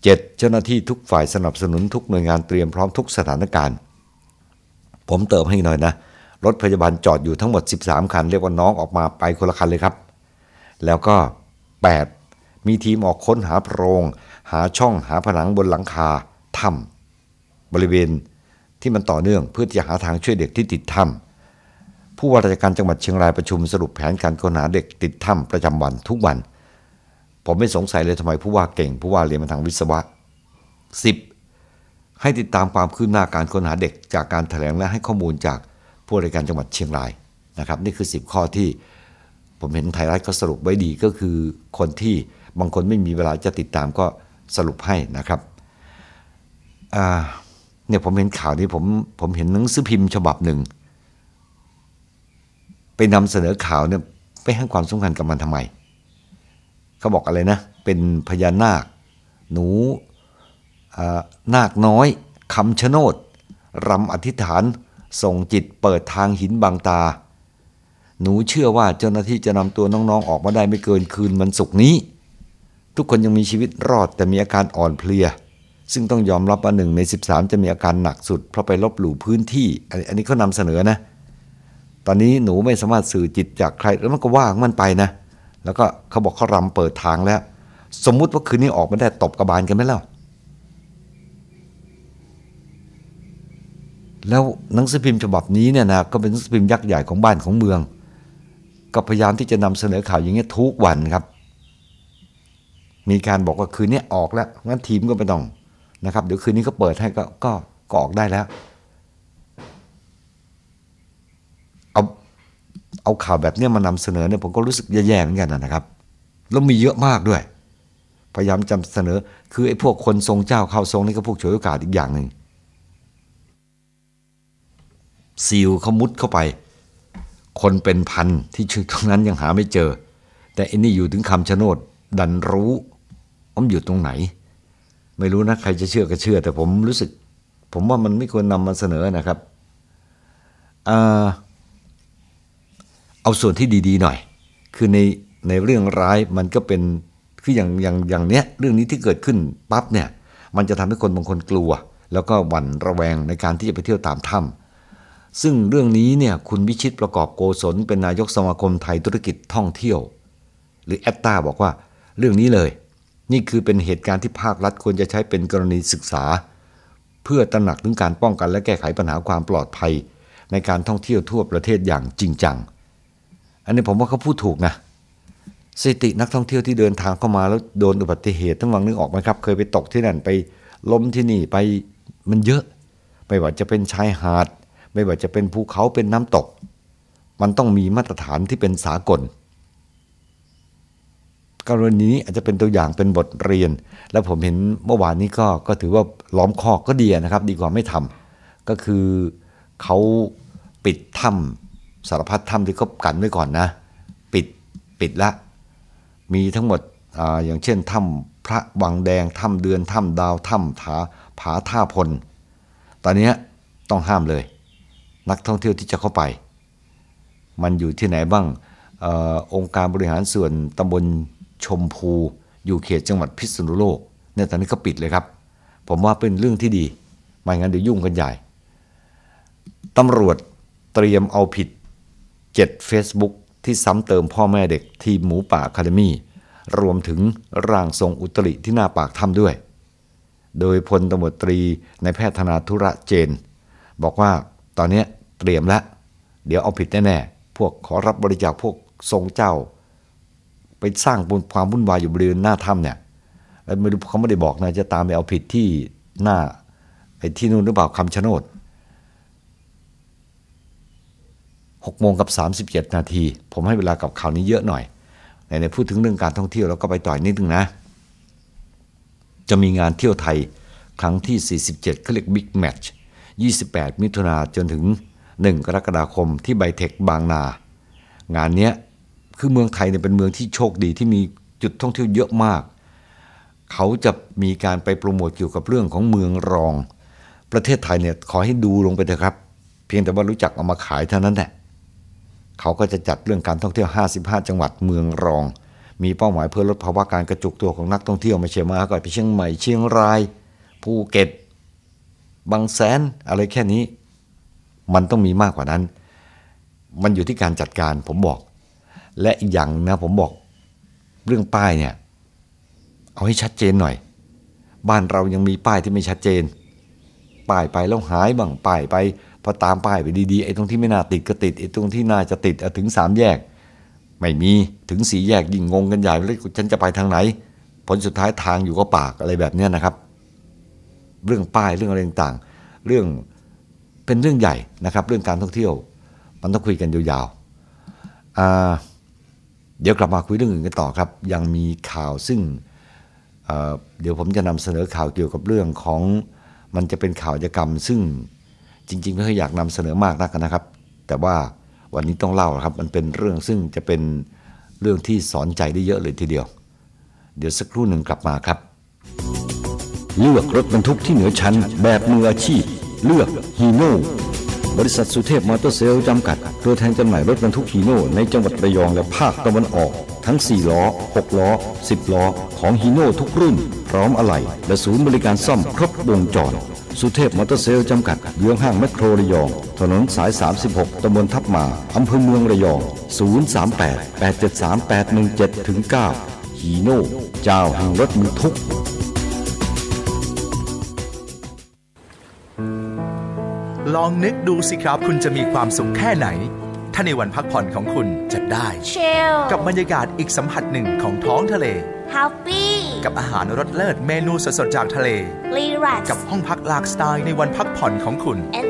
7. เจ้าหน้าที่ทุกฝ่ายสนับสนุนทุกหน่วยงานเตรียมพร้อมทุกสถานการณ์ ผมเติมให้หน่อยนะ รถพยาบาลจอดอยู่ทั้งหมด 13 คัน เรียกว่าน้องออกมาไปคนละคันเลยครับ แล้วก็ 8. มีทีมออกค้นหาโพรงหาช่องหาผนังบนหลังคาถ้ำบริเวณที่มันต่อเนื่องเพื่อจะหาทางช่วยเด็กที่ติดถ้ำผู้ว่าราชการจังหวัดเชียงรายประชุมสรุปแผนการค้นหาเด็กติดถ้ำประจำวันทุกวันผมไม่สงสัยเลยทำไมผู้ว่าเก่ง ผู้ว่าเรียนมาทางวิศวะ 10. ให้ติดตามความคืบหน้าการค้นหาเด็กจากการถแถลงและให้ข้อมูลจากผู้ราชการจังหวัดเชียงรายนะครับ นี่คือ 10 ข้อที่ผมเห็นไทยรัฐเขาสรุปไว้ดีก็คือคนที่บางคนไม่มีเวลาจะติดตามก็สรุปให้นะครับเนี่ยผมเห็นข่าวนี้ผมผมเห็นหนังสือพิมพ์ ฉบับหนึ่งไปนำเสนอข่าวเนี่ยไปให้ความสำคัญกับมันทำไมเขาบอกอะไรนะ เป็นพญานาค หนูนาคน้อยคำชะโนดรำอธิษฐานส่งจิตเปิดทางหินบางตา หนูเชื่อว่าเจ้าหน้าที่จะนำตัวน้องๆ ออกมาได้ไม่เกินคืนวันศุกร์นี้ ทุกคนยังมีชีวิตรอดแต่มีอาการอ่อนเพลียซึ่งต้องยอมรับว่าหนึ่งใน 13 จะมีอาการหนักสุดเพราะไปลบหลู่พื้นที่อันนี้เขานำเสนอนะ ตอนนี้หนูไม่สามารถสื่อจิตจากใคร แล้วมันก็ว่างมันไปนะเแล้วก็เขาบอกเขารำเปิดทางแล้ว สมมุติว่าคืนนี้ออกมาได้ตบกระบาลกันไหมเล่าแล้วหนังสือพิมพ์ฉบับนี้เนี่ยนะก็เป็นหนังสือพิมพ์ยักษ์ใหญ่ของบ้านของเมือง ก็พยายามที่จะนำเสนอข่าวอย่างเงี้ยทุกวันครับ มีการบอกว่าคืนนี้ออกแล้ว งั้นทีมก็ไม่ต้องนะครับ เดี๋ยวคืนนี้ก็เปิดให้ก็ก็ก็ออกได้แล้วเอาเอาข่าวแบบนี้มานำเสนอเนี่ยผมก็รู้สึกแย่ๆเหมือนกันนะครับ แล้วมีเยอะมากด้วย พยายามจำเสนอ คือไอ้พวกคนทรงเจ้าเข้าทรงนี่ก็พวกฉวยโอกาสอีกอย่างหนึ่งซีลเขามุดเข้าไป คนเป็นพันที่ชื่อตรงนั้น ยังหาไม่เจอ แต่อันนี้อยู่ถึงคำชะโนด ดันรู้อ้อมอยู่ตรงไหน ไม่รู้นะ ใครจะเชื่อก็เชื่อ แต่ผมรู้สึก ผมว่ามันไม่ควรนำมาเสนอนะครับอ่าเอาส่วนที่ดีๆหน่อย คือในในเรื่องร้ายมันก็เป็น คืออย่างอย่างอย่างเนี้ยเรื่องนี้ที่เกิดขึ้นปั๊บเนี่ย มันจะทำให้คนบางคนกลัว แล้วก็หวั่นระแวงในการที่จะไปเที่ยวตามถ้าซึ่งเรื่องนี้เนี่ยคุณวิชิตประกอบโกศลเป็นนายกสมาคมไทยธุรกิจท่องเที่ยว หรือแอตตาบอกว่าเรื่องนี้เลย นี่คือเป็นเหตุการณ์ที่ภาครัฐควรจะใช้เป็นกรณีศึกษา เพื่อตระหนักถึงการป้องกันและแก้ไขปัญหาความปลอดภัย ในการท่องเที่ยวทั่วประเทศอย่างจริงจังันนี้ผมว่าเขาพูดถูกนะสตินักท่องเที่ยวที่เดินทางเข้ามาแล้วโดนอุบัติเหตุทั้งวังนึกออกไหมครับ เคยไปตกที่นั่นไป ล้มที่นี่ไปมันเยอะ ไม่ว่าจะเป็นชายหาดไม่ว่าจะเป็นภูเขาเป็นน้ำตก มันต้องมีมาตรฐานที่เป็นสากล กรณีนี้อาจจะเป็นตัวอย่างเป็นบทเรียน แล้วผมเห็นเมื่อวานนี้ก็ก็ถือว่าล้อมคอกก็ดีนะครับ ดีกว่าไม่ทำ ก็คือเขาปิดถ้ำสารพัดถ้ำที่เขากันไว้ก่อนนะ ปิดปิดละมีทั้งหมดออย่างเช่นถ้ำพระวังแดงถ้ำเดือนถ้ำดาวถ้ำถาผาท่าพล ตอนนี้ต้องห้ามเลย นักท่องเที่ยวที่จะเข้าไป มันอยู่ที่ไหนบ้างอองค์การบริหารส่วนตำบลชมพูอยู่เขตจังหวัดพิษณุโลกเนี่ยตอนนี้ก็ปิดเลยครับ ผมว่าเป็นเรื่องที่ดีไม่งั้นเดี๋ยวยุ่งกันใหญ่ตำรวจเตรียมเอาผิด7 Facebook ที่ซ้ำเติมพ่อแม่เด็กทีมหมูป่าคาเดมี่รวมถึงร่างทรงอุตริที่หน้าปากถ้ำด้วย โดยพลตมตรีในแพทย์ธนาธุระเจนบอกว่าตอนนี้เตรียมแล้วเดี๋ยวเอาผิดแน่ๆพวกขอรับบริจาคพวกทรงเจ้า ไปสร้างบความวุ่นวายอยู่บริเวณหน้าถ้ำเนี่ยไม่รู้เขาไม่ได้บอกนะจะตามไปเอาผิดที่หน้าไอ้ที่นู่นหรือเปล่าคำชะโนด6โมงกับ 37 นาที ผมให้เวลากับข่าวนี้เยอะหน่อย ในในพูดถึงเรื่องการท่องเที่ยวแล้วก็ไปต่อยนิดนึงนะ จะมีงานเที่ยวไทยครั้งที่ 47เขาเรียกบิ๊กแมทช์28 มิถุนาจนถึง 1 กรกฎาคมที่ไบเทคบางนา งานนี้คือเมืองไทยเนี่ยเป็นเมืองที่โชคดีที่มีจุดท่องเที่ยวเยอะมาก เขาจะมีการไปโปรโมทเกี่ยวกับเรื่องของเมืองรอง ประเทศไทยเนี่ยขอให้ดูลงไปเถอะครับเพียงแต่ว่ารู้จักเอามาขายเท่านั้นแหละเขาก็จะจัดเรื่องการท่องเที่ยว 55 จังหวัดเมืองรอง มีเป้าหมายเพื่อลดภาวะการกระจุกตัวของนักท่องเที่ยวมาเชียงมาก่อนไปเชียงใหม่เชียงราย ภูเก็ตบางแสนอะไรแค่นี้ มันต้องมีมากกว่านั้น มันอยู่ที่การจัดการผมบอก และอีกอย่างนะผมบอก เรื่องป้ายเนี่ย เอาให้ชัดเจนหน่อย บ้านเรายังมีป้ายที่ไม่ชัดเจนป้ายไปแล้วหายบ้างป้ายไปพอตามป้ายไปดีๆไอ้ตรงที่ไม่น่าติดก็ติดไอ้ตรงที่น่าจะติดถึงสามแยกไม่มีถึงสี่แยกยิ่งงงกันใหญ่ แล้วฉันจะไปทางไหน ผลสุดท้ายทางอยู่ก็ปากอะไรแบบนี้นะครับ เรื่องป้ายเรื่องอะไรต่างๆ เรื่องเป็นเรื่องใหญ่นะครับ เรื่องการท่องเที่ยวมันต้องคุยกันยาวๆเดี๋ยวกลับมาคุยเรื่องอื่นกันต่อครับ ยังมีข่าวซึ่งเเดี๋ยวผมจะนำเสนอข่าวเกี่ยวกับเรื่องของมันจะเป็นข่าวยกรรมซึ่งจริงๆไม่เคยอยากนำเสนอมากนักนะครับ แต่ว่าวันนี้ต้องเล่าครับมันเป็นเรื่องซึ่งจะเป็นเรื่องที่สอนใจได้เยอะเลยทีเดียว เดี๋ยวสักครู่หนึ่งกลับมาครับ เลือกรถบรรทุกที่เหนือชั้น แบบมืออาชีพ เลือกฮีโน่บริษัทสุเทพมอเตอร์เซลล์จำกัดตัวแทนจำหน่ายรถบรรทุกฮีโน่ในจังหวัดระยองและภาคตะวันออก ทั้ง4ล้อ6ล้อ10ล้อของฮีโน่ทุกรุ่น พร้อมอะไหล่และศูนย์บริการซ่อมครบวงจรสุเทพมอเตอร์เซลจำกัด เยื้องห้างแมคโครระยอง ถนนสาย 36ตำบลทับมา อำเภอเมืองระยอง 038 873 817ถึง9ฮีโน่เจ้าแห่งรถมือทุก ลองนึกดูสิครับ คุณจะมีความสุขแค่ไหน ถ้าในวันพักผ่อนของคุณจะได้ Chill. กับบรรยากาศอีกสัมผัสหนึ่งของท้องทะเล Happy กับอาหารรสเลิศเมนูสดๆ จากทะเลกับห้องพักหลากสไตล์ในวันพักผ่อนของคุณน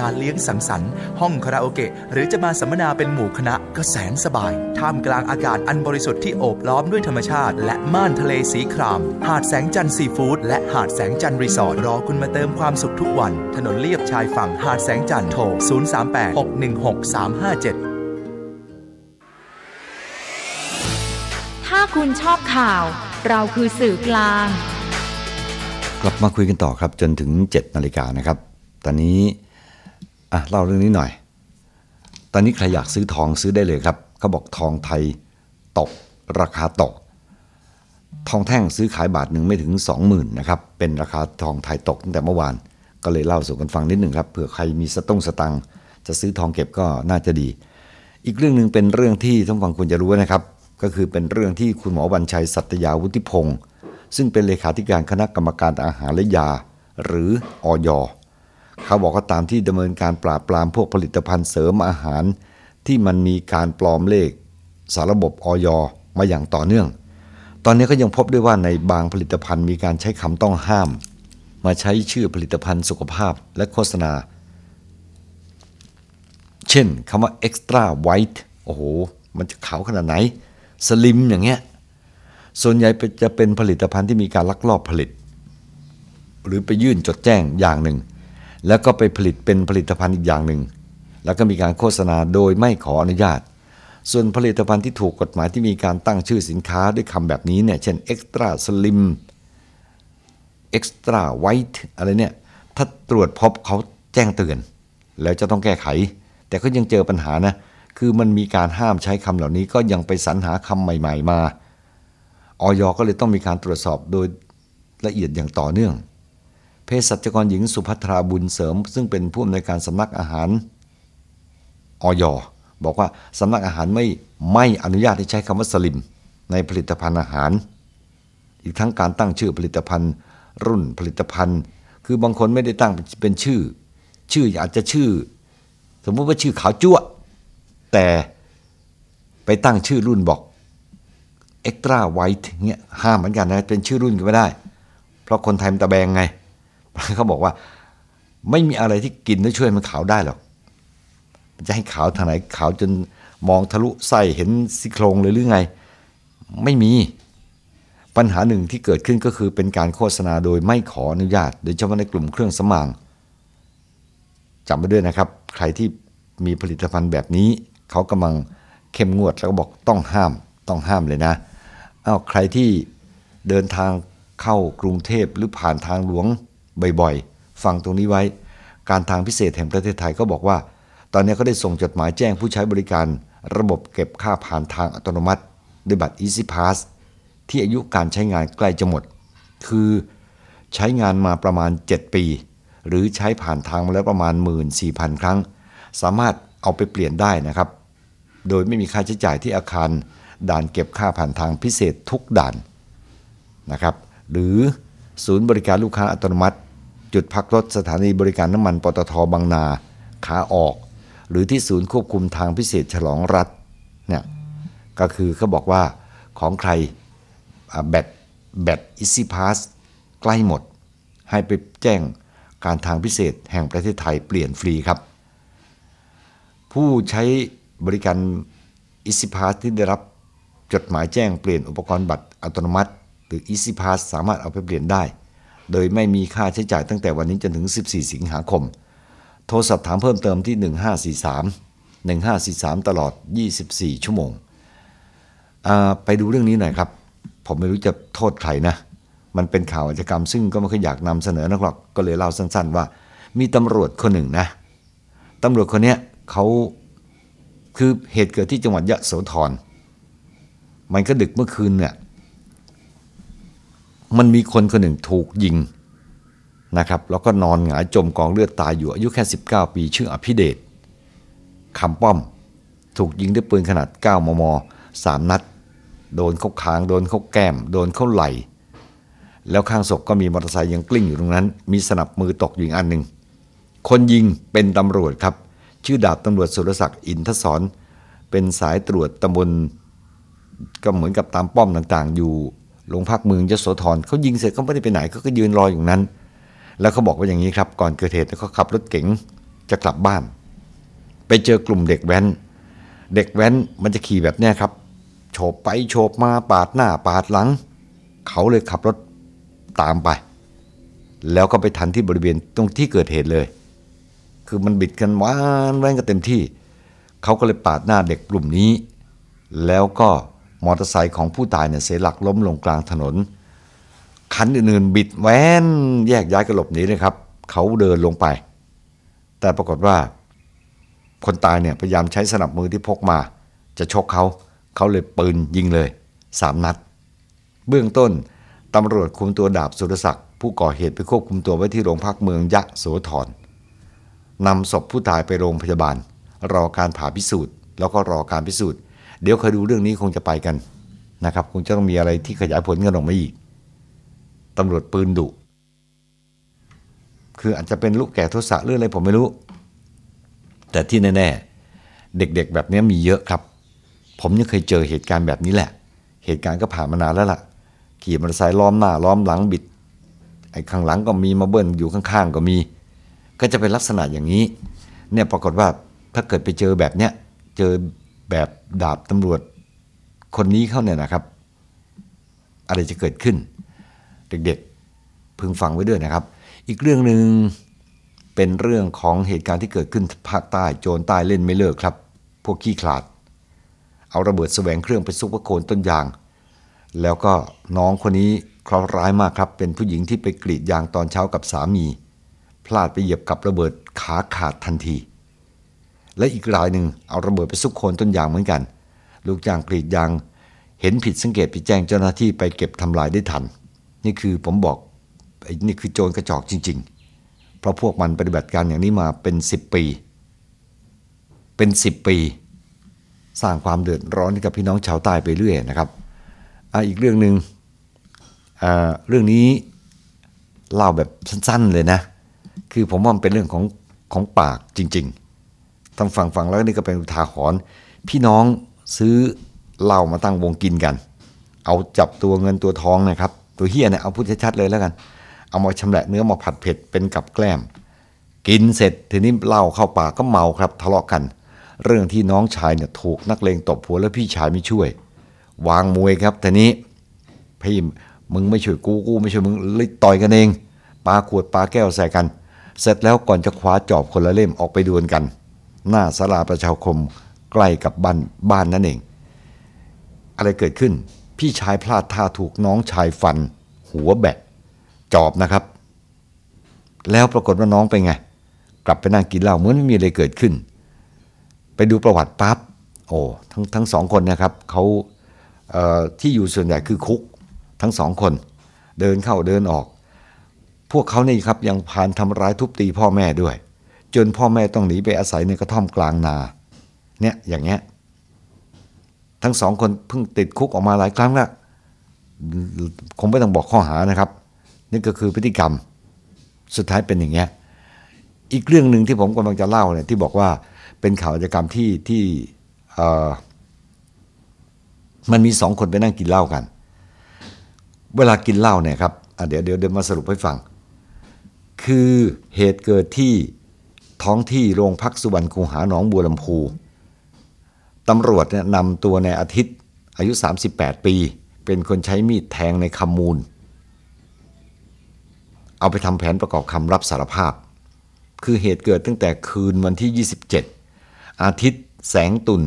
งานเลี้ยงสังสรรค์ ห้องคาราโอเกะหรือจะมาสัมมนาเป็นหมู่คณะก็แสนสบายท่ามกลางอากาศอันบริสุทธิ์ที่โอบล้อมด้วยธรรมชาติ และม่านทะเลสีคราม หาดแสงจันทร์ซีฟู้ดและหาดแสงจันทร์รีสอร์ทรอคุณมาเติมความสุขทุกวัน ถนนเลียบชายฝั่งหาดแสงจันทร์โทร038 616 357 ถ้าคุณชอบข่าวเราคือสื่อกลาง กลับมาคุยกันต่อครับจนถึง7นาฬิกานะครับ ตอนนี้อ่ะเล่าเรื่องนี้หน่อย ตอนนี้ใครอยากซื้อทองซื้อได้เลยครับเขาบอกทองไทยตก ราคาตก ทองแท่งซื้อขายบาทหนึ่งไม่ถึง20,000นะครับเป็นราคาทองไทยตกตั้งแต่เมื่อวาน ก็เลยเล่าสู่กันฟังนิดหนึ่งครับเผื่อใครมีสตงสตังจะซื้อทองเก็บก็น่าจะดี อีกเรื่องหนึ่งเป็นเรื่องที่ท่านฟังควรจะรู้นะครับก็คือเป็นเรื่องที่คุณหมอวันชัยสัตยาวุฒิพงศ์ซึ่งเป็นเลขาธิการคณะกรรมการอาหารและยา หรือ อยเขาบอกว่าตามที่ดำเนินการปราบปรามพวกผลิตภัณฑ์เสริมอาหาร ที่มันมีการปลอมเลขสารระบบอยมาอย่างต่อเนื่อง ตอนนี้ก็ยังพบด้วยว่าในบางผลิตภัณฑ์มีการใช้คำต้องห้าม มาใช้ชื่อผลิตภัณฑ์สุขภาพและโฆษณา เช่นคำว่า extra white โอ้โหมันจะขาวขนาดไหนสลิมอย่างเงี้ย ส่วนใหญ่จะเป็นผลิตภัณฑ์ที่มีการลักลอบผลิต หรือไปยื่นจดแจ้งอย่างหนึ่ง แล้วก็ไปผลิตเป็นผลิตภัณฑ์อีกอย่างหนึ่ง แล้วก็มีการโฆษณาโดยไม่ขออนุญาต ส่วนผลิตภัณฑ์ที่ถูกกฎหมายที่มีการตั้งชื่อสินค้าด้วยคำแบบนี้เนี่ยเช่นเอ็กตาสลิมเอ็กซ์ตร้าไวท์อะไรเนี่ยถ้าตรวจพบเขาแจ้งเตือน แล้วจะต้องแก้ไข แต่ก็ยังเจอปัญหานะเคือมันมีการห้ามใช้คำเหล่านี้ก็ยังไปสรรหาคำใหม่ๆ มา ออยก็เลยต้องมีการตรวจสอบโดยละเอียดอย่างต่อเนื่องเภสัชกรหญิงสุภัทราบุญเสริม ซึ่งเป็นผู้อำนวยการสำนักอาหาร ออยบอกว่าสำนักอาหารไม่ไม่อนุญาตให้ใช้คำว่าสลิมในผลิตภัณฑ์อาหาร อีกทั้งการตั้งชื่อผลิตภัณฑ์รุ่นผลิตภัณฑ์ คือบางคนไม่ได้ตั้งเป็นชื่อ ชื่ออาจจะชื่อ สมมติว่าชื่อขาวจั่วแต่ไปตั้งชื่อรุ่นบอกเอ็กตร้าไวท์เงี้ยห้ามเหมือนกันนะเป็นชื่อรุ่นก็ไม่ได้ เพราะคนไทยมันตะแบงไงเขาบอกว่าไม่มีอะไรที่กินแล้วช่วยมันขาวได้หรอกมันจะให้ขาวทางไหน ขาวจนมองทะลุใส่เห็นซี่โครงเลยหรือไง ไม่มีปัญหาหนึ่งที่เกิดขึ้นก็คือเป็นการโฆษณาโดยไม่ขออนุญาต โดยเฉพาะในกลุ่มเครื่องสมางจำไว้ด้วยนะครับ ใครที่มีผลิตภัณฑ์แบบนี้เขากำลังเข้มงวดแล้วก็บอกต้องห้ามต้องห้ามเลยนะอ้าวใครที่เดินทางเข้ากรุงเทพหรือผ่านทางหลวงบ่อยๆ ฟังตรงนี้ไว้ การทางพิเศษแห่งประเทศไทยก็บอกว่า ตอนนี้ก็ได้ส่งจดหมายแจ้งผู้ใช้บริการระบบเก็บค่าผ่านทางอัตโนมัติด้วยบัตร Easy Pass ที่อายุการใช้งานใกล้จะหมด คือใช้งานมาประมาณ 7 ปี หรือใช้ผ่านทางมาแล้วประมาณ14,000ครั้ง สามารถเอาไปเปลี่ยนได้นะครับโดยไม่มีค่าใช้จ่ายที่อาคาร ด่านเก็บค่าผ่านทางพิเศษทุกด่านนะครับ หรือศูนย์บริการลูกค้าอัตโนมัติ จุดพักรถสถานีบริการน้ำมันปตทบางนาขาออก หรือที่ศูนย์ควบคุมทางพิเศษฉลองรัฐเนี่ยก็คือเขาบอกว่าของใครแบตแบตอิซี่พาสใกล้หมด ให้ไปแจ้งการทางพิเศษแห่งประเทศไทยเปลี่ยนฟรีครับ ผู้ใช้บริการอิสิพาสที่ได้รับจดหมายแจ้งเปลี่ยนอุปกรณ์บัตรอัตโนมัติ หรืออิสิพาสสามารถเอาไปเปลี่ยนได้ โดยไม่มีค่าใช้จ่ายตั้งแต่วันนี้จนถึง 14 สิงหาคม โทรสอบถามเพิ่มเติมที่ 1543 1543 ตลอด 24 ชั่วโมง ไปดูเรื่องนี้หน่อยครับ ผมไม่รู้จะโทษใครนะ มันเป็นข่าวอาชญากรรมซึ่งก็ไม่ค่อยอยากนำเสนอนักหรอกก็เลยเล่าสั้นๆ ว่า มีตำรวจคนหนึ่งนะตำรวจคนนี้เขาคือเหตุเกิดที่จังหวัดยะโสธรมันก็ดึกเมื่อคืนเนี่ยมันมีคนคนหนึ่งถูกยิงนะครับ แล้วก็นอนหงายจมกองเลือดตายอยู่อายุแค่ 19 ปี ชื่ออภิเดชคำป้อมถูกยิงด้วยปืนขนาด 9 มม 3 นัด โดนเข้าคางโดนเข้าแก้ม โดนเข้าไหล่แล้วข้างศพก็มีมอเตอร์ไซค์ยังกลิ้งอยู่ตรงนั้น มีสนับมือตกอยู่อันหนึ่งคนยิงเป็นตำรวจครับชื่อดาบตำรวจสุรศักดิ์อินทศรเป็นสายตรวจตำบลก็เหมือนกับตามป้อมต่างๆ อยู่โรงพักเมืองยโสธรเขายิงเสร็จเขาไม่ได้ไปไหนเขาก็ยืนรออยู่นั้น แล้วเขาบอกว่าอย่างนี้ครับก่อนเกิดเหตุเขาขับรถเก๋งจะกลับบ้าน ไปเจอกลุ่มเด็กแว้น เด็กแว้นมันจะขี่แบบนี้ครับโฉบไปโฉบมาปาดหน้าปาดหลังเขาเลยขับรถตามไป แล้วก็ไปทันที่บริเวณตรงที่เกิดเหตุเลยคือมันบิดกันวานแว่งกันเต็มที่ เขาก็เลยปาดหน้าเด็กกลุ่มนี้ แล้วก็มอเตอร์ไซค์ของผู้ตายเนี่ยเสียหลักล้มลงกลางถนน คันอื่นๆบิดแว่นแยกย้ายกันหลบหนีเลยครับ เขาเดินลงไป แต่ปรากฏว่าคนตายเนี่ย พยายามใช้สนับมือที่พกมา จะชกเขา เขาเลยปืนยิงเลยสามนัด เบื้องต้นตำรวจคุมตัวดาบสุรศักดิ์ผู้ก่อเหตุไปควบคุมตัวไว้ที่โรงพักเมืองยะโสธรนำศพผู้ตายไปโรงพยาบาล รอการผ่าพิสูจน์แล้วก็รอการพิสูจน์เดี๋ยวเคยดูเรื่องนี้คงจะไปกันนะครับ คงจะต้องมีอะไรที่ขยายผลกันออกมาอีก ตำรวจปืนดุคืออาจจะเป็นลูกแก่ทศะเรื่องอะไรผมไม่รู้ แต่ที่แน่ๆเด็กๆแบบนี้มีเยอะครับ ผมยังเคยเจอเหตุการณ์แบบนี้แหละ เหตุการณ์ก็ผ่านมานานแล้วล่ะขี่มอเตอร์ไซค์ล้อมหน้า ล้อมหลังบิด ไอ้ข้างหลังก็มีมาเบิ้ลอยู่ข้าง ๆ ก็มีก็จะเป็นลักษณะอย่างนี้เนี่ยปรากฏว่าถ้าเกิดไปเจอแบบเนี้ยเจอแบบดาบตำรวจ คนนี้เข้าเนี่ยนะครับอะไรจะเกิดขึ้น เด็กๆพึงฟังไว้ด้วยนะครับ อีกเรื่องหนึ่งเป็นเรื่องของเหตุการณ์ที่เกิดขึ้น ภาคใต้โจรใต้เล่นไม่เลิกครับ พวกขี้ขลาด เอาระเบิดแสวงเครื่องไปซุกพระโคนต้นยาง แล้วก็น้องคนนี้เคราะห์ร้ายมากครับเป็นผู้หญิงที่ไปกรีดยางตอนเช้ากับสามีพลาดไปเหยียบกับระเบิดขาขาดทันที และอีกรายหนึ่งเอาระเบิดไปซุกโคนต้นยางเหมือนกัน ลูกจ้างกรีดยาง เห็นผิดสังเกตไปแจ้งเจ้าหน้าที่ไปเก็บทำลายได้ทัน นี่คือผมบอกนี่คือโจรกระจอกจริง ๆ เพราะพวกมันปฏิบัติการอย่างนี้มาเป็น 10 ปี เป็น 10 ปีสร้างความเดือดร้อนให้กับพี่น้องชาวใต้ไปเรื่อยนะครับออีกเรื่องหนึง่งเรื่องนี้เล่าแบบสั้น ๆ เลยนะคือผมว่ามันเป็นเรื่องของของปากจริง ๆท้งฝั่งฝั่งแล้วนี่ก็เป็นอุทาหรณ์พี่น้องซื้อเหล้ามาตั้งวงกินกัน เอาจับตัวเงินตัวทองนะครับ ตัวเฮียเนี่ยเอาพูดชัดๆเลยแล้วกัน เอามาชำแหละเนื้อมาผัดเผ็ดเป็นกับแกล้ม กินเสร็จทีนี้เหล้าเข้าปากก็เมาครับทะเลาะกัน เรื่องที่น้องชายเนี่ยถูกนักเลงตบหัว แล้วพี่ชายไม่ช่วย วางมวยครับทีนี้พี่มึงไม่ช่วยกูกู ไม่ช่วยมึงเลยต่อยกันเองปาขวดปาแก้วใส่กันเสร็จแล้วก่อนจะคว้าจอบคนละเล่มออกไปดวลกัน หน้าสาาประชาคมใกล้กับบ้านบ้านนั่นเอง อะไรเกิดขึ้นพี่ชายพลาดท่าถูกน้องชายฟันหัวแบะจอบนะครับ แล้วปรากฏว่าน้องไปไงกลับไปนั่งกินเหล้าเหมือนไม่มีอะไรเกิดขึ้น ไปดูประวัติปับ๊บโอ้ทั้งทั้งสองคนนะครับเขาเที่อยู่ส่วนใหญ่คือคุกทั้งสองคน เดินเข้าเดินออกพวกเขานี่ครับยังพานทำร้ายทุบตีพ่อแม่ด้วยจนพ่อแม่ต้องหนีไปอาศัยในกระท่อมกลางนาเนี่ยอย่างเงี้ยทั้งสองคนเพิ่งติดคุกออกมาหลายครั้งแล้วคงไม่ต้องบอกข้อหานะครับนี่ก็คือพฤติกรรม สุดท้ายเป็นอย่างเงี้ยอีกเรื่องหนึ่งที่ผมกำลังจะเล่าเนี่ย ที่บอกว่า เป็นข่าวอาชญากรรมที่ที่มันมีสองคนไปนั่งกินเหล้ากัน เวลากินเหล้าเนี่ยครับเดี๋ยวเดี๋ยวเดี๋ยวมาสรุปให้ฟังคือเหตุเกิดที่ท้องที่โรงพักสุวรรณคูหาหนองบัวลำพูตำรวจเนี่ยนำตัวในอาทิตย์อายุ 38 ปี เป็นคนใช้มีดแทงในคำมูล เอาไปทำแผนประกอบคำรับสารภาพ คือเหตุเกิดตั้งแต่คืนวันที่ 27 อาทิตย์แสงตุน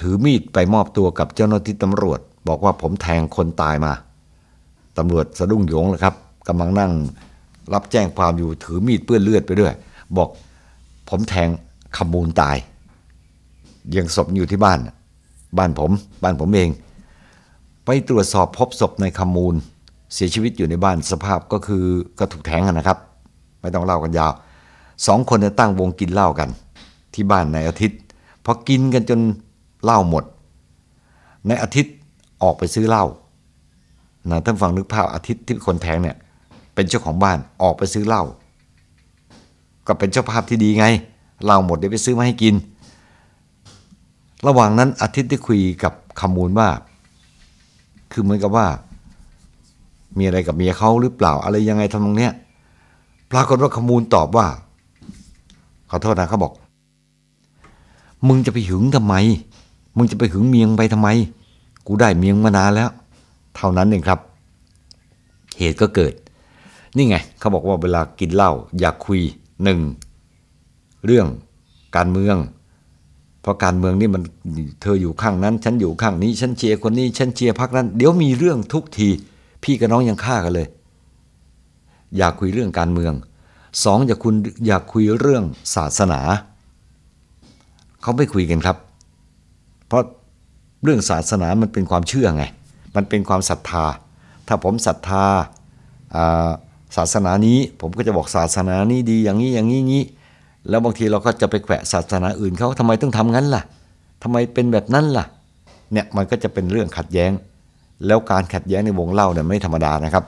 ถือมีดไปมอบตัวกับเจ้าหน้าที่ตำรวจ บอกว่าผมแทงคนตายมา ตำรวจสะดุ้งโยงเลยครับกำลังนั่งรับแจ้งความอยู่ถือมีดเปื้อนเลือดไปด้วย บอกผมแทงขมูลตายยังศพอยู่ที่บ้านบ้านผมบ้านผมเอง ไปตรวจสอบพบศพในขมูลเสียชีวิตอยู่ในบ้านสภาพก็คือก็ถูกแทงนะครับ ไม่ต้องเล่ากันยาวสองคนตั้งวงกินเหล้ากัน ที่บ้านในอาทิตย์พอกินกันจนเหล้าหมด ในอาทิตย์ออกไปซื้อเหล้านะท่านฟังนึกภาพอาทิตย์ที่คนแทงเนี่ยเป็นเจ้าของบ้าน ออกไปซื้อเหล้าก็เป็นเจ้าภาพที่ดีไง เหล้าหมดเดี๋ยวไปซื้อมาให้กิน ระหว่างนั้นอาทิตย์ได้คุยกับขมูลว่า คือเหมือนกับว่า มีอะไรกับเมียเขาหรือเปล่า อะไรยังไงทำตรงเนี้ยปรากฏว่าขมูลตอบว่า ขอโทษนะเขาบอก มึงจะไปหึงทำไม มึงจะไปหึงเมียงไปทำไม กูได้เมียงมานานแล้ว เท่านั้นเองครับ เหตุก็เกิดนี่ไง เขาบอกว่าเวลากินเหล้าอย่าคุยหนึ่งเรื่องการเมือง เพราะการเมืองนี่มันเธออยู่ข้างนั้น ฉันอยู่ข้างนี้ฉันเชียร์คนนี้ฉันเชียร์พักนั้น เดี๋ยวมีเรื่องทุกที พี่กับน้องยังฆ่ากันเลย อย่าคุยเรื่องการเมือง สองอย่าคุณอย่าคุยเรื่องศาสนาเขาไม่คุยกันครับ เพราะเรื่องศาสนามันเป็นความเชื่อไง มันเป็นความศรัทธา ถ้าผมศรัทธาศาสนานี้ผมก็จะบอกศาสนานี้ดีอย่างนี้อย่างนี้นี้แล้วบางทีเราก็จะไปแขวะศาสนาอื่นเขาทำไมต้องทำงั้นล่ะทำไมเป็นแบบนั้นล่ะเนี่ยมันก็จะเป็นเรื่องขัดแย้ง แล้วการขัดแย้งในวงเล่าเนี่ยไม่ธรรมดานะครับ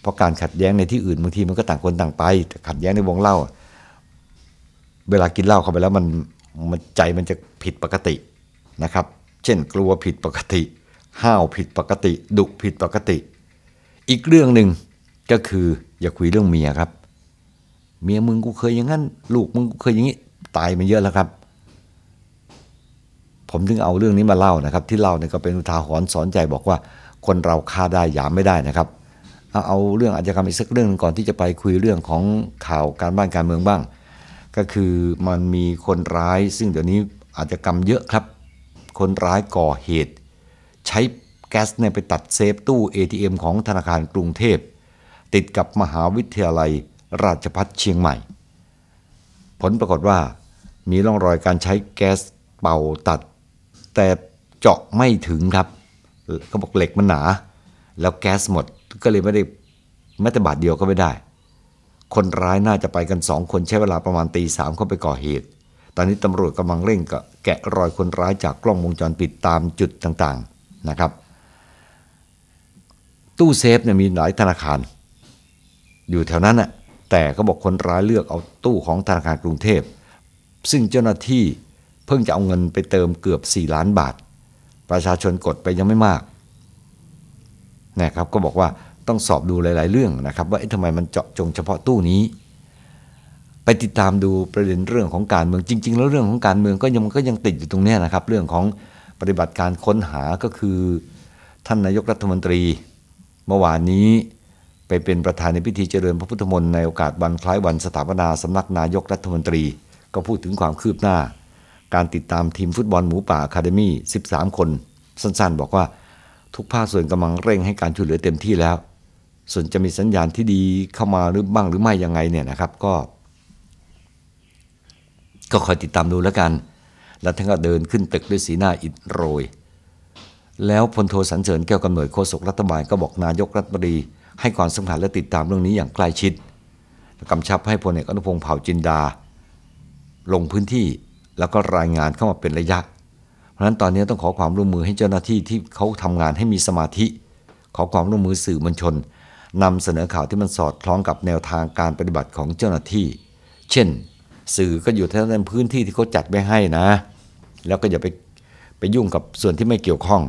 เพราะการขัดแย้งในที่อื่นบางทีมันก็ต่างคนต่างไปแต่ขัดแย้งในวงเล่าเวลากินเหล้าเข้าไปแล้วมันมันใจมันจะผิดปกตินะครับ เช่นกลัวผิดปกติ ห้าวผิดปกติ ดุผิดปกติ อีกเรื่องหนึ่งก็คืออย่าคุยเรื่องเมียครับเมียมึงกูเคยอย่างนั้นลูกมึงกูเคยอย่างนี้ตายมาเยอะแล้วครับ ผมถึงเอาเรื่องนี้มาเล่านะครับ ที่เล่าเนี่ยก็เป็นอุทาหรณ์สอนใจบอกว่า คนเราฆ่าได้ยามไม่ได้นะครับ เอาเอาเรื่องอาชญากรรมอีกสักเรื่องก่อนที่จะไปคุยเรื่องของข่าวการบ้านการเมืองบ้าง ก็คือมันมีคนร้ายซึ่งเดี๋ยวนี้อาชญากรรมเยอะครับ คนร้ายก่อเหตุ ใช้แก๊สเนี่ยไปตัดเซฟตู้ ATM ของธนาคารกรุงเทพติดกับมหาวิทยาลัยราชพัฒเชียงใหม่ ผลปรากฏว่ามีร่องรอยการใช้แก๊สเป่าตัด แต่เจาะไม่ถึงครับเขาบอกเหล็กมันหนา แล้วแก๊สหมดก็เลยไม่ได้แม้แต่บาทเดียวก็ไม่ได้ คนร้ายน่าจะไปกันสองคน ใช้เวลาประมาณตีสามเข้าไปก่อเหตุ ตอนนี้ตำรวจกำลังเร่งกแกะรอยคนร้ายจากกล้องวงจรปิดตามจุดต่างๆนะครับ ตู้เซฟเนี่ยมีหลายธนาคารอยู่แถวนั้นน่ะ แต่เขาบอกคนร้ายเลือกเอาตู้ของธนาคารกรุงเทพ ซึ่งเจ้าหน้าที่เพิ่งจะเอาเงินไปเติมเกือบ4ล้านบาท ประชาชนกดไปยังไม่มาก นะครับก็บอกว่าต้องสอบดูหลาย ๆ เรื่องนะครับว่าทำไมมันเจาะจงเฉพาะตู้นี้ ไปติดตามดูประเด็นเรื่องของการเมืองจริงๆแล้วเรื่องของการเมืองก็ยังก็ยังติดอยู่ตรงนี้นะครับ เรื่องของปฏิบัติการค้นหาก็คือท่านนายกรัฐมนตรีเมื่อวานนี้ไปเป็นประธานในพิธีเจริญพระพุทธมนต์ในโอกาสวันคล้ายวันสถาปนาสำนักนายกรัฐมนตรีก็พูดถึงความคืบหน้า การติดตามทีมฟุตบอลหมูป่าคาเดมี่13 คน สั้นๆบอกว่าทุกภาคส่วนกำลังเร่งให้การช่วยเหลือเต็มที่แล้ว ส่วนจะมีสัญญาณที่ดีเข้ามาหรือบ้างหรือไม่ยังไงเนี่ยนะครับก็ ก็คอยติดตามดูแล้วกัน แล้วท่านก็เดินขึ้นตึกด้วยสีหน้าอิดโรยแล้วพลโทสันเสริญแก้วกำเนิดโฆษกรัฐบาลก็บอกนายกรัฐมนตรีให้ความสำคัญและติดตามเรื่องนี้อย่างใกล้ชิดกำชับให้พลเอกอนุพงศ์เผ่าจินดา ลงพื้นที่แล้วก็รายงานเข้ามาเป็นระยะ เพราะฉะนั้นตอนนี้ต้องขอความร่วมมือให้เจ้าหน้าที่ที่เขาทำงานให้มีสมาธิ ขอความร่วมมือสื่อมวลชน นำเสนอข่าวที่มันสอดคล้องกับแนวทางการปฏิบัติของเจ้าหน้าที่ เช่น สื่อก็อยู่ที่ในพื้นที่ที่เขาจัดไว้ให้นะ แล้วก็อย่าไปไปยุ่งกับส่วนที่ไม่เกี่ยวข้อง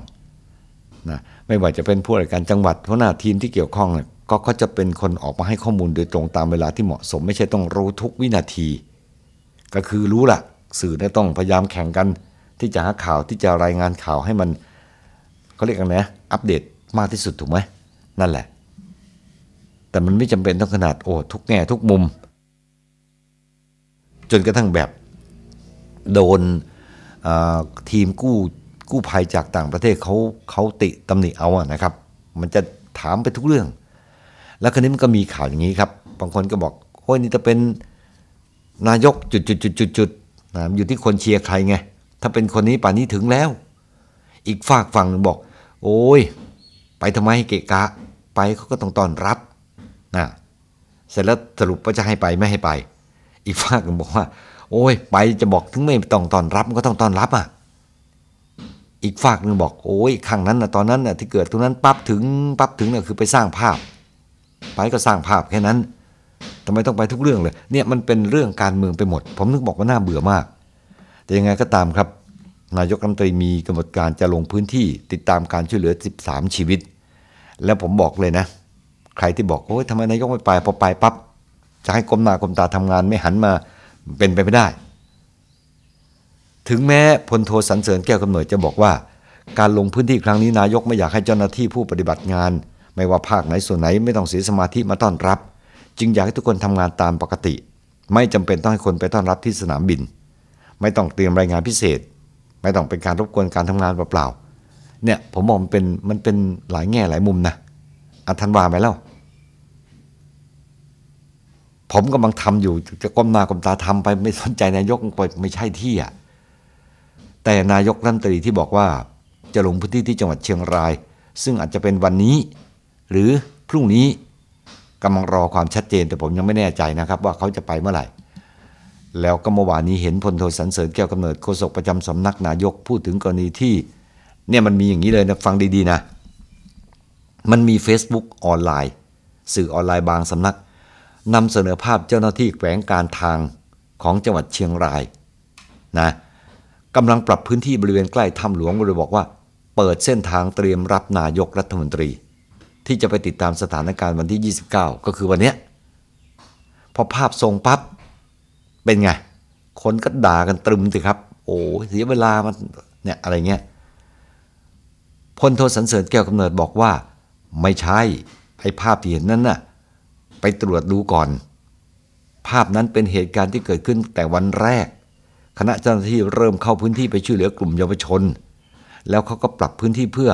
นะไม่ว่าจะเป็นผู้อะไรการจังหวัดหัวหน้าทีมที่เกี่ยวข้องเนี่ยก็เขาจะเป็นคนออกมาให้ข้อมูลโดยตรงตามเวลาที่เหมาะสม ไม่ใช่ต้องรู้ทุกวินาที ก็คือรู้ละสื่อเนี่ยต้องพยายามแข่งกัน ที่จะหาข่าวที่จะรายงานข่าวให้มันเขาเรียกกันนะอัปเดตมากที่สุดถูกไหมนั่นแหละ แต่มันไม่จำเป็นต้องขนาดโอ้ทุกแง่ทุกมุม จนกระทั่งแบบ โดนทีมกู้กู้ภัยจากต่างประเทศเขาเขาติตำหนิเอาอะนะครับ มันจะถามไปทุกเรื่อง แล้วคราวนี้มันก็มีข่าวอย่างนี้ครับ บางคนก็บอกโอ้ยนี่จะเป็นนายกจุดจุดจุดจุดจุดนะอยู่ที่คนเชียร์ใครไงถ้าเป็นคนนี้ป่านนี้ถึงแล้ว อีกฝากฝั่งบอก โอ้ย ไปทำไมให้เกะกะ ไปเขาก็ต้องต้อนรับนะ เสร็จแล้วสรุปว่าจะให้ไปไม่ให้ไป อีกฝากหนึ่งบอกว่า โอ้ย ไปจะบอกถึงไม่ต้องต้อนรับก็ต้องต้อนรับอ่ะอีกฝากหนึ่งบอกโอ้ยครั้งนั้นนะตอนนั้นนะที่เกิดตรงนั้นปั๊บถึงปั๊บถึงนะ่ะคือไปสร้างภาพ ไปก็สร้างภาพแค่นั้นทำไมต้องไปทุกเรื่องเลยเนี่ยมันเป็นเรื่องการเมืองไปหมดผมนึกบอกว่าน่าเบื่อมาก แต่ยังไงก็ตามครับ นายกรัฐมนตรีมีกำหนดการจะลงพื้นที่ติดตามการช่วยเหลือ 13 ชีวิต แล้วผมบอกเลยนะ ใครที่บอกโอ้ยทำไมนายกไม่ไปพอไปปับ๊บจะให้กลมหน้ากลมตาทำงานไม่หันมาเป็นไป ไม่ได้ถึงแม้พลโทสันเสริญแก้วกำเนิดจะบอกว่า การลงพื้นที่ครั้งนี้นายกไม่อยากให้เจ้าหน้าที่ผู้ปฏิบัติงาน ไม่ว่าภาคไหนส่วนไหนไม่ต้องเสียสมาธิมาต้อนรับ จึงอยากให้ทุกคนทำงานตามปกติ ไม่จำเป็นต้องให้คนไปต้อนรับที่สนามบิน ไม่ต้องเตรียมรายงานพิเศษ ไม่ต้องเป็นการรบกวนการทำงานเปล่าๆเนี่ยผมมองมันเป็นมันเป็นหลายแง่หลายมุมนะอธันวาไหมเล่าผมกำลังทำอยู่จะก้มหน้าก้มตาทำไป ไม่สนใจนายกไม่ใช่ที่อ่ะแต่นายกรัฐมนตรีที่บอกว่าจะลงพื้นที่ที่จังหวัดเชียงราย ซึ่งอาจจะเป็นวันนี้ หรือพรุ่งนี้กำลังรอความชัดเจนแต่ผมยังไม่แน่ใจนะครับ ว่าเขาจะไปเมื่อไหร่ แล้วก็เมื่อวานนี้เห็นพลโทสันเสริญแก้วกำเนิดโฆษกประจำสำนักนายกพูดถึงกรณีที่เนี่ยมันมีอย่างนี้เลยนะ ฟังดีๆนะ มันมี Facebook ออนไลน์สื่อออนไลน์บางสำนักนำเสนอภาพเจ้าหน้าที่แขวงการทางของจังหวัดเชียงรายนะกำลังปรับพื้นที่บริเวณใกล้ถ้ำหลวงโดยบอกว่า เปิดเส้นทางเตรียมรับนายกรัฐมนตรี ที่จะไปติดตามสถานการณ์วันที่ 29 ก็คือวันนี้พอภาพทรงปับ๊บเป็นไง คนก็ด่ากันตรึมสิครับโอ้เสียเวลามันเนี่ยอะไรเงี้ยพลโทสันเสริญแก้วกำเนิดบอกว่า ไม่ใช่ไอ้ภาพที่เห็นนั้นน่ะไปตรวจดูก่อน ภาพนั้นเป็นเหตุการณ์ที่เกิดขึ้นแต่วันแรกคณะเจ้าหน้าที่เริ่มเข้าพื้นที่ไปช่วยเหลือกลุ่มเยาวชน แล้วเขาก็ปรับพื้นที่เพื่อ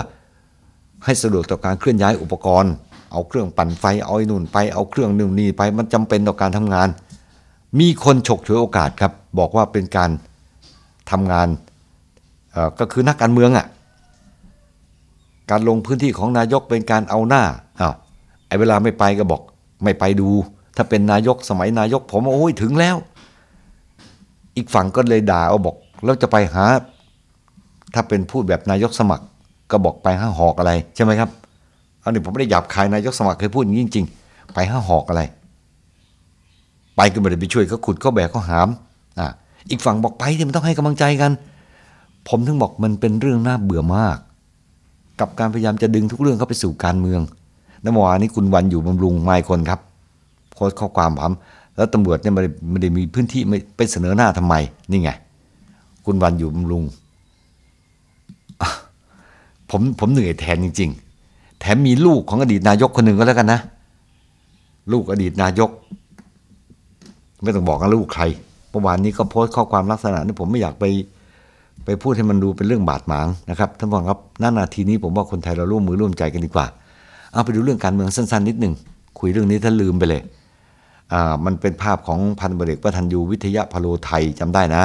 ให้สะดวกต่อการเคลื่อนย้ายอุปกรณ์ เอาเครื่องปั่นไฟเอาไอ้นุ่นไป เอาเครื่องนึ่งนี่ไป มันจำเป็นต่อการทำงาน มีคนฉกฉวยโอกาสครับ บอกว่าเป็นการทำงานก็คือนักการเมืองอะ่ะ การลงพื้นที่ของนายกเป็นการเอาหน้าอ้าวไอ้เวลาไม่ไปก็บอกไม่ไปดู ถ้าเป็นนายกสมัยนายกผมโอ้ยถึงแล้วอีกฝั่งก็เลยด่าเอาบอกแล้วจะไปหา ถ้าเป็นพูดแบบนายกสมัคร ก็บอกไปห้าหอกอะไร ใช่ไหมครับ อันนี้ผมไม่ได้หยาบคายนายกสมัครเคยพูดอย่างนี้จริง ๆ ไปห้าหอกอะไรไปก็ไม่ได้ไปช่วยเขาขุดเขาแบกเขาหามอ่ะอีกฝั่งบอกไปที่มันต้องให้กำลังใจกัน ผมถึงบอกมันเป็นเรื่องน่าเบื่อมาก กับการพยายามจะดึงทุกเรื่องเข้าไปสู่การเมืองนเมื่อวานนี้คุณวันอยู่บำรุงไม่คนครับโพสต์ข้อความผมแล้วตำรวจเนี่ยไม่ได้ไม่ได้มีพื้นที่ไม่ไปเสนอหน้าทำไม นี่ไง คุณวันอยู่บำรุงผมผมเหนื่อยแทนจริง ๆ แถมมีลูกของอดีตนายกคนหนึ่งก็แล้วกันนะ ลูกอดีตนายก ไม่ต้องบอกกันลูกใครเมื่อวานนี้ก็โพสต์ข้อความลักษณะนี้ผมไม่อยากไปไปพูดให้มันดูเป็นเรื่องบาดหมางนะครับท่านผู้ชมครับหน้านาทีนี้ผมว่าคนไทยเราร่วมมือร่วมใจกันดีกว่าเอาไปดูเรื่องการเมืองสั้น ๆ นิดหนึ่งคุยเรื่องนี้ถ้าลืมไปเลยมันเป็นภาพของพันเบรกประทันยูวิทยาพโลไทยจำได้นะ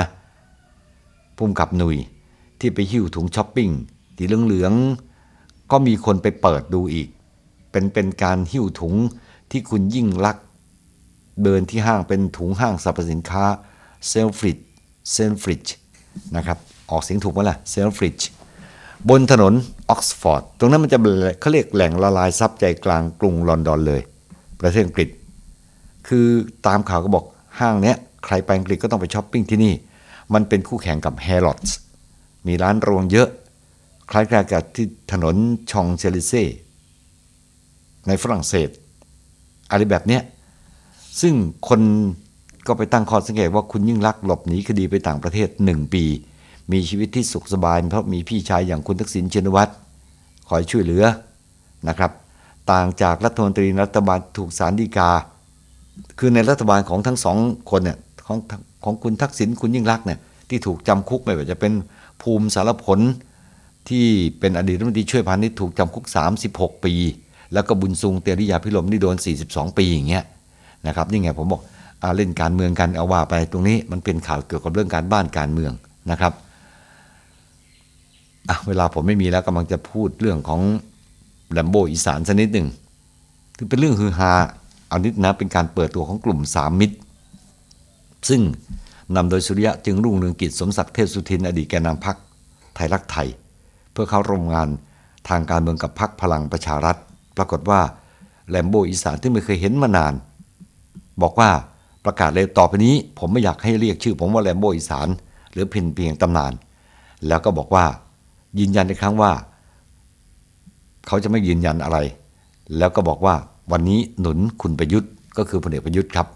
พุ่มกับหนุย ที่ไปหิ้วถุงช้อปปิ้งสีเหลืองๆ ก็มีคนไปเปิดดูอีก เป็นเป็นการหิ้วถุงที่คุณยิ่งรัก เดินที่ห้างเป็นถุงห้างสรรพสินค้าเซลฟริดเซลฟริดนะครับออกเสียงถูกไหมล่ะเซลฟริดบนถนนออกซฟอร์ดตรงนั้นมันจะเขาเรียกแหล่งละลายซับใจกลางกรุงลอนดอนเลย ประเทศอังกฤษคือตามข่าวก็บอกห้างเนี้ย ใครไปอังกฤษก็ต้องไปช้อปปิ้งที่นี่ มันเป็นคู่แข่งกับ h a r r o d s มีร้านรวงเยอะ คล้ายๆกับที่ถนนชองเซลิเซในฝรั่งเศสอะไรแบบเนี้ย ซึ่งคนก็ไปตั้งข้อสังเกตว่าคุณยิ่งรักหลบหนีคดีไปต่างประเทศ 1 ปี มีชีวิตที่สุขสบาย เพราะมีพี่ชายอย่างคุณทักษิณชินวัตรคอยช่วยเหลือนะครับ ต่างจากรัฐมนตรีรัฐบาลถูกสารดีกาคือในรัฐบาลของทั้งสองคนเนี่ยของของคุณทักษิณคุณยิ่งรักเนี่ยที่ถูกจำคุกไม่ว่าจะเป็นภูมิสารผลที่เป็นอดีตรัฐมนตรีช่วยพันิชย์ถูกจำคุก 36 ปี แล้วก็บุญซุงเตริยาพิลมที่โดน 42 ปี อย่างเงี้ยนะครับนี่ไงผมบอกอาเล่นการเมืองกันเอาว่าไปตรงนี้มันเป็นข่าวเกี่ยวกับเรื่องการบ้านการเมืองนะครับเวลาผมไม่มีแล้วกำลังจะพูดเรื่องของแลมโบ อีสานสักนิดหนึ่งถือเป็นเรื่องฮือฮาอานิ้นะเป็นการเปิดตัวของกลุ่มสามมิตร ซึ่งนำโดยสุริยะจึงรุ่งเรืองกิจสมศักดิ์เทพสุทินอดีตแกนนำพักไทยรักไทย เพื่อเข้าร่วมงานทางการเมืองกับพักพลังประชารัฐปรากฏว่าแลมโบอีสานที่ไม่เคยเห็นมานาน บอกว่าประกาศเลยต่อไปนี้ผมไม่อยากให้เรียกชื่อ ผมว่าแลมโบอีสาน หรือเพียเพียงตำนาน แล้วก็บอกว่ายืนยันอีกครั้งว่า เขาจะไม่ยืนยันอะไร แล้วก็บอกว่าวันนี้หนุนคุณประยุทธ์ก็คือพลเอกประยุทธ์ครับ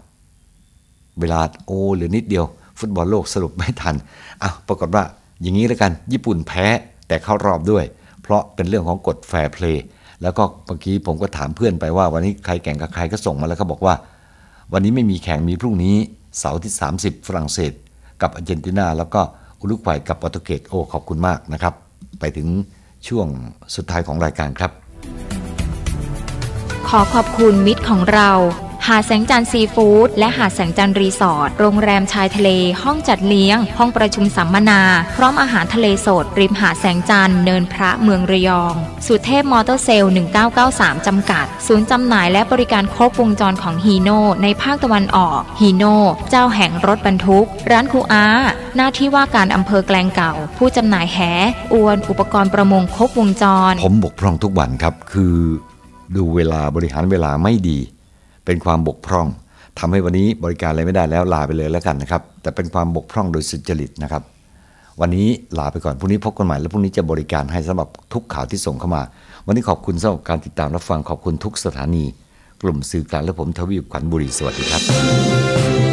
เวลาโอ้เหลือนิดเดียวฟุตบอลโลกสรุปไม่ทันอ้าวปรากฏว่าอย่างนี้แล้วกัน ญี่ปุ่นแพ้แต่เข้ารอบด้วย เพราะเป็นเรื่องของกฎแฟร์เพลย์แล้วก็เมื่อกี้ผมก็ถามเพื่อนไปว่าวันนี้ใครแข่งกับใครก็ส่งมาแล้วก็บอกว่า วันนี้ไม่มีแข่งมีพรุ่งนี้เสาร์ที่ 30 ฝรั่งเศส กับอาร์เจนตินาแล้วก็อุรุกวัยกับโปรตุเกสโอ้ขอบคุณมากนะครับ ไปถึงช่วงสุดท้ายของรายการครับขอขอบคุณมิตรของเรา หาแสงจันทร์ซีฟู้ดและหาแสงจันทร์รีสอร์ทโรงแรมชายทะเลห้องจัดเลี้ยง ห้องประชุมสัมมนา พร้อมอาหารทะเลสด ริมหาแสงจันทร์เนินพระเมืองระยอง สุเทพมอเตอร์เซลล์1993 จำกัด ศูนย์จำหน่ายและบริการครบวงจรของฮีโน่ในภาคตะวันออกฮีโน่เจ้าแห่งรถบรรทุก ร้านครูอา หน้าที่ว่าการอำเภอแกลงเก่า ผู้จำหน่ายแหอวนอุปกรณ์ประมงครบวงจร ผมบกพร่องทุกวันครับคือดูเวลาบริหารเวลาไม่ดี เป็นความบกพร่อง ทำให้วันนี้บริการอะไรไม่ได้แล้วลาไปเลยแล้วกันนะครับ แต่เป็นความบกพร่องโดยสุจริตนะครับ วันนี้ลาไปก่อนพรุ่งนี้พบกันใหม่แล้วพรุ่งนี้จะบริการให้สำหรับทุกข่าวที่ส่งเข้ามา วันนี้ขอบคุณสำหรับการติดตามรับฟังขอบคุณทุกสถานีกลุ่มสื่อกลางและผมทวีปขวัญบุรีสวัสดีครับ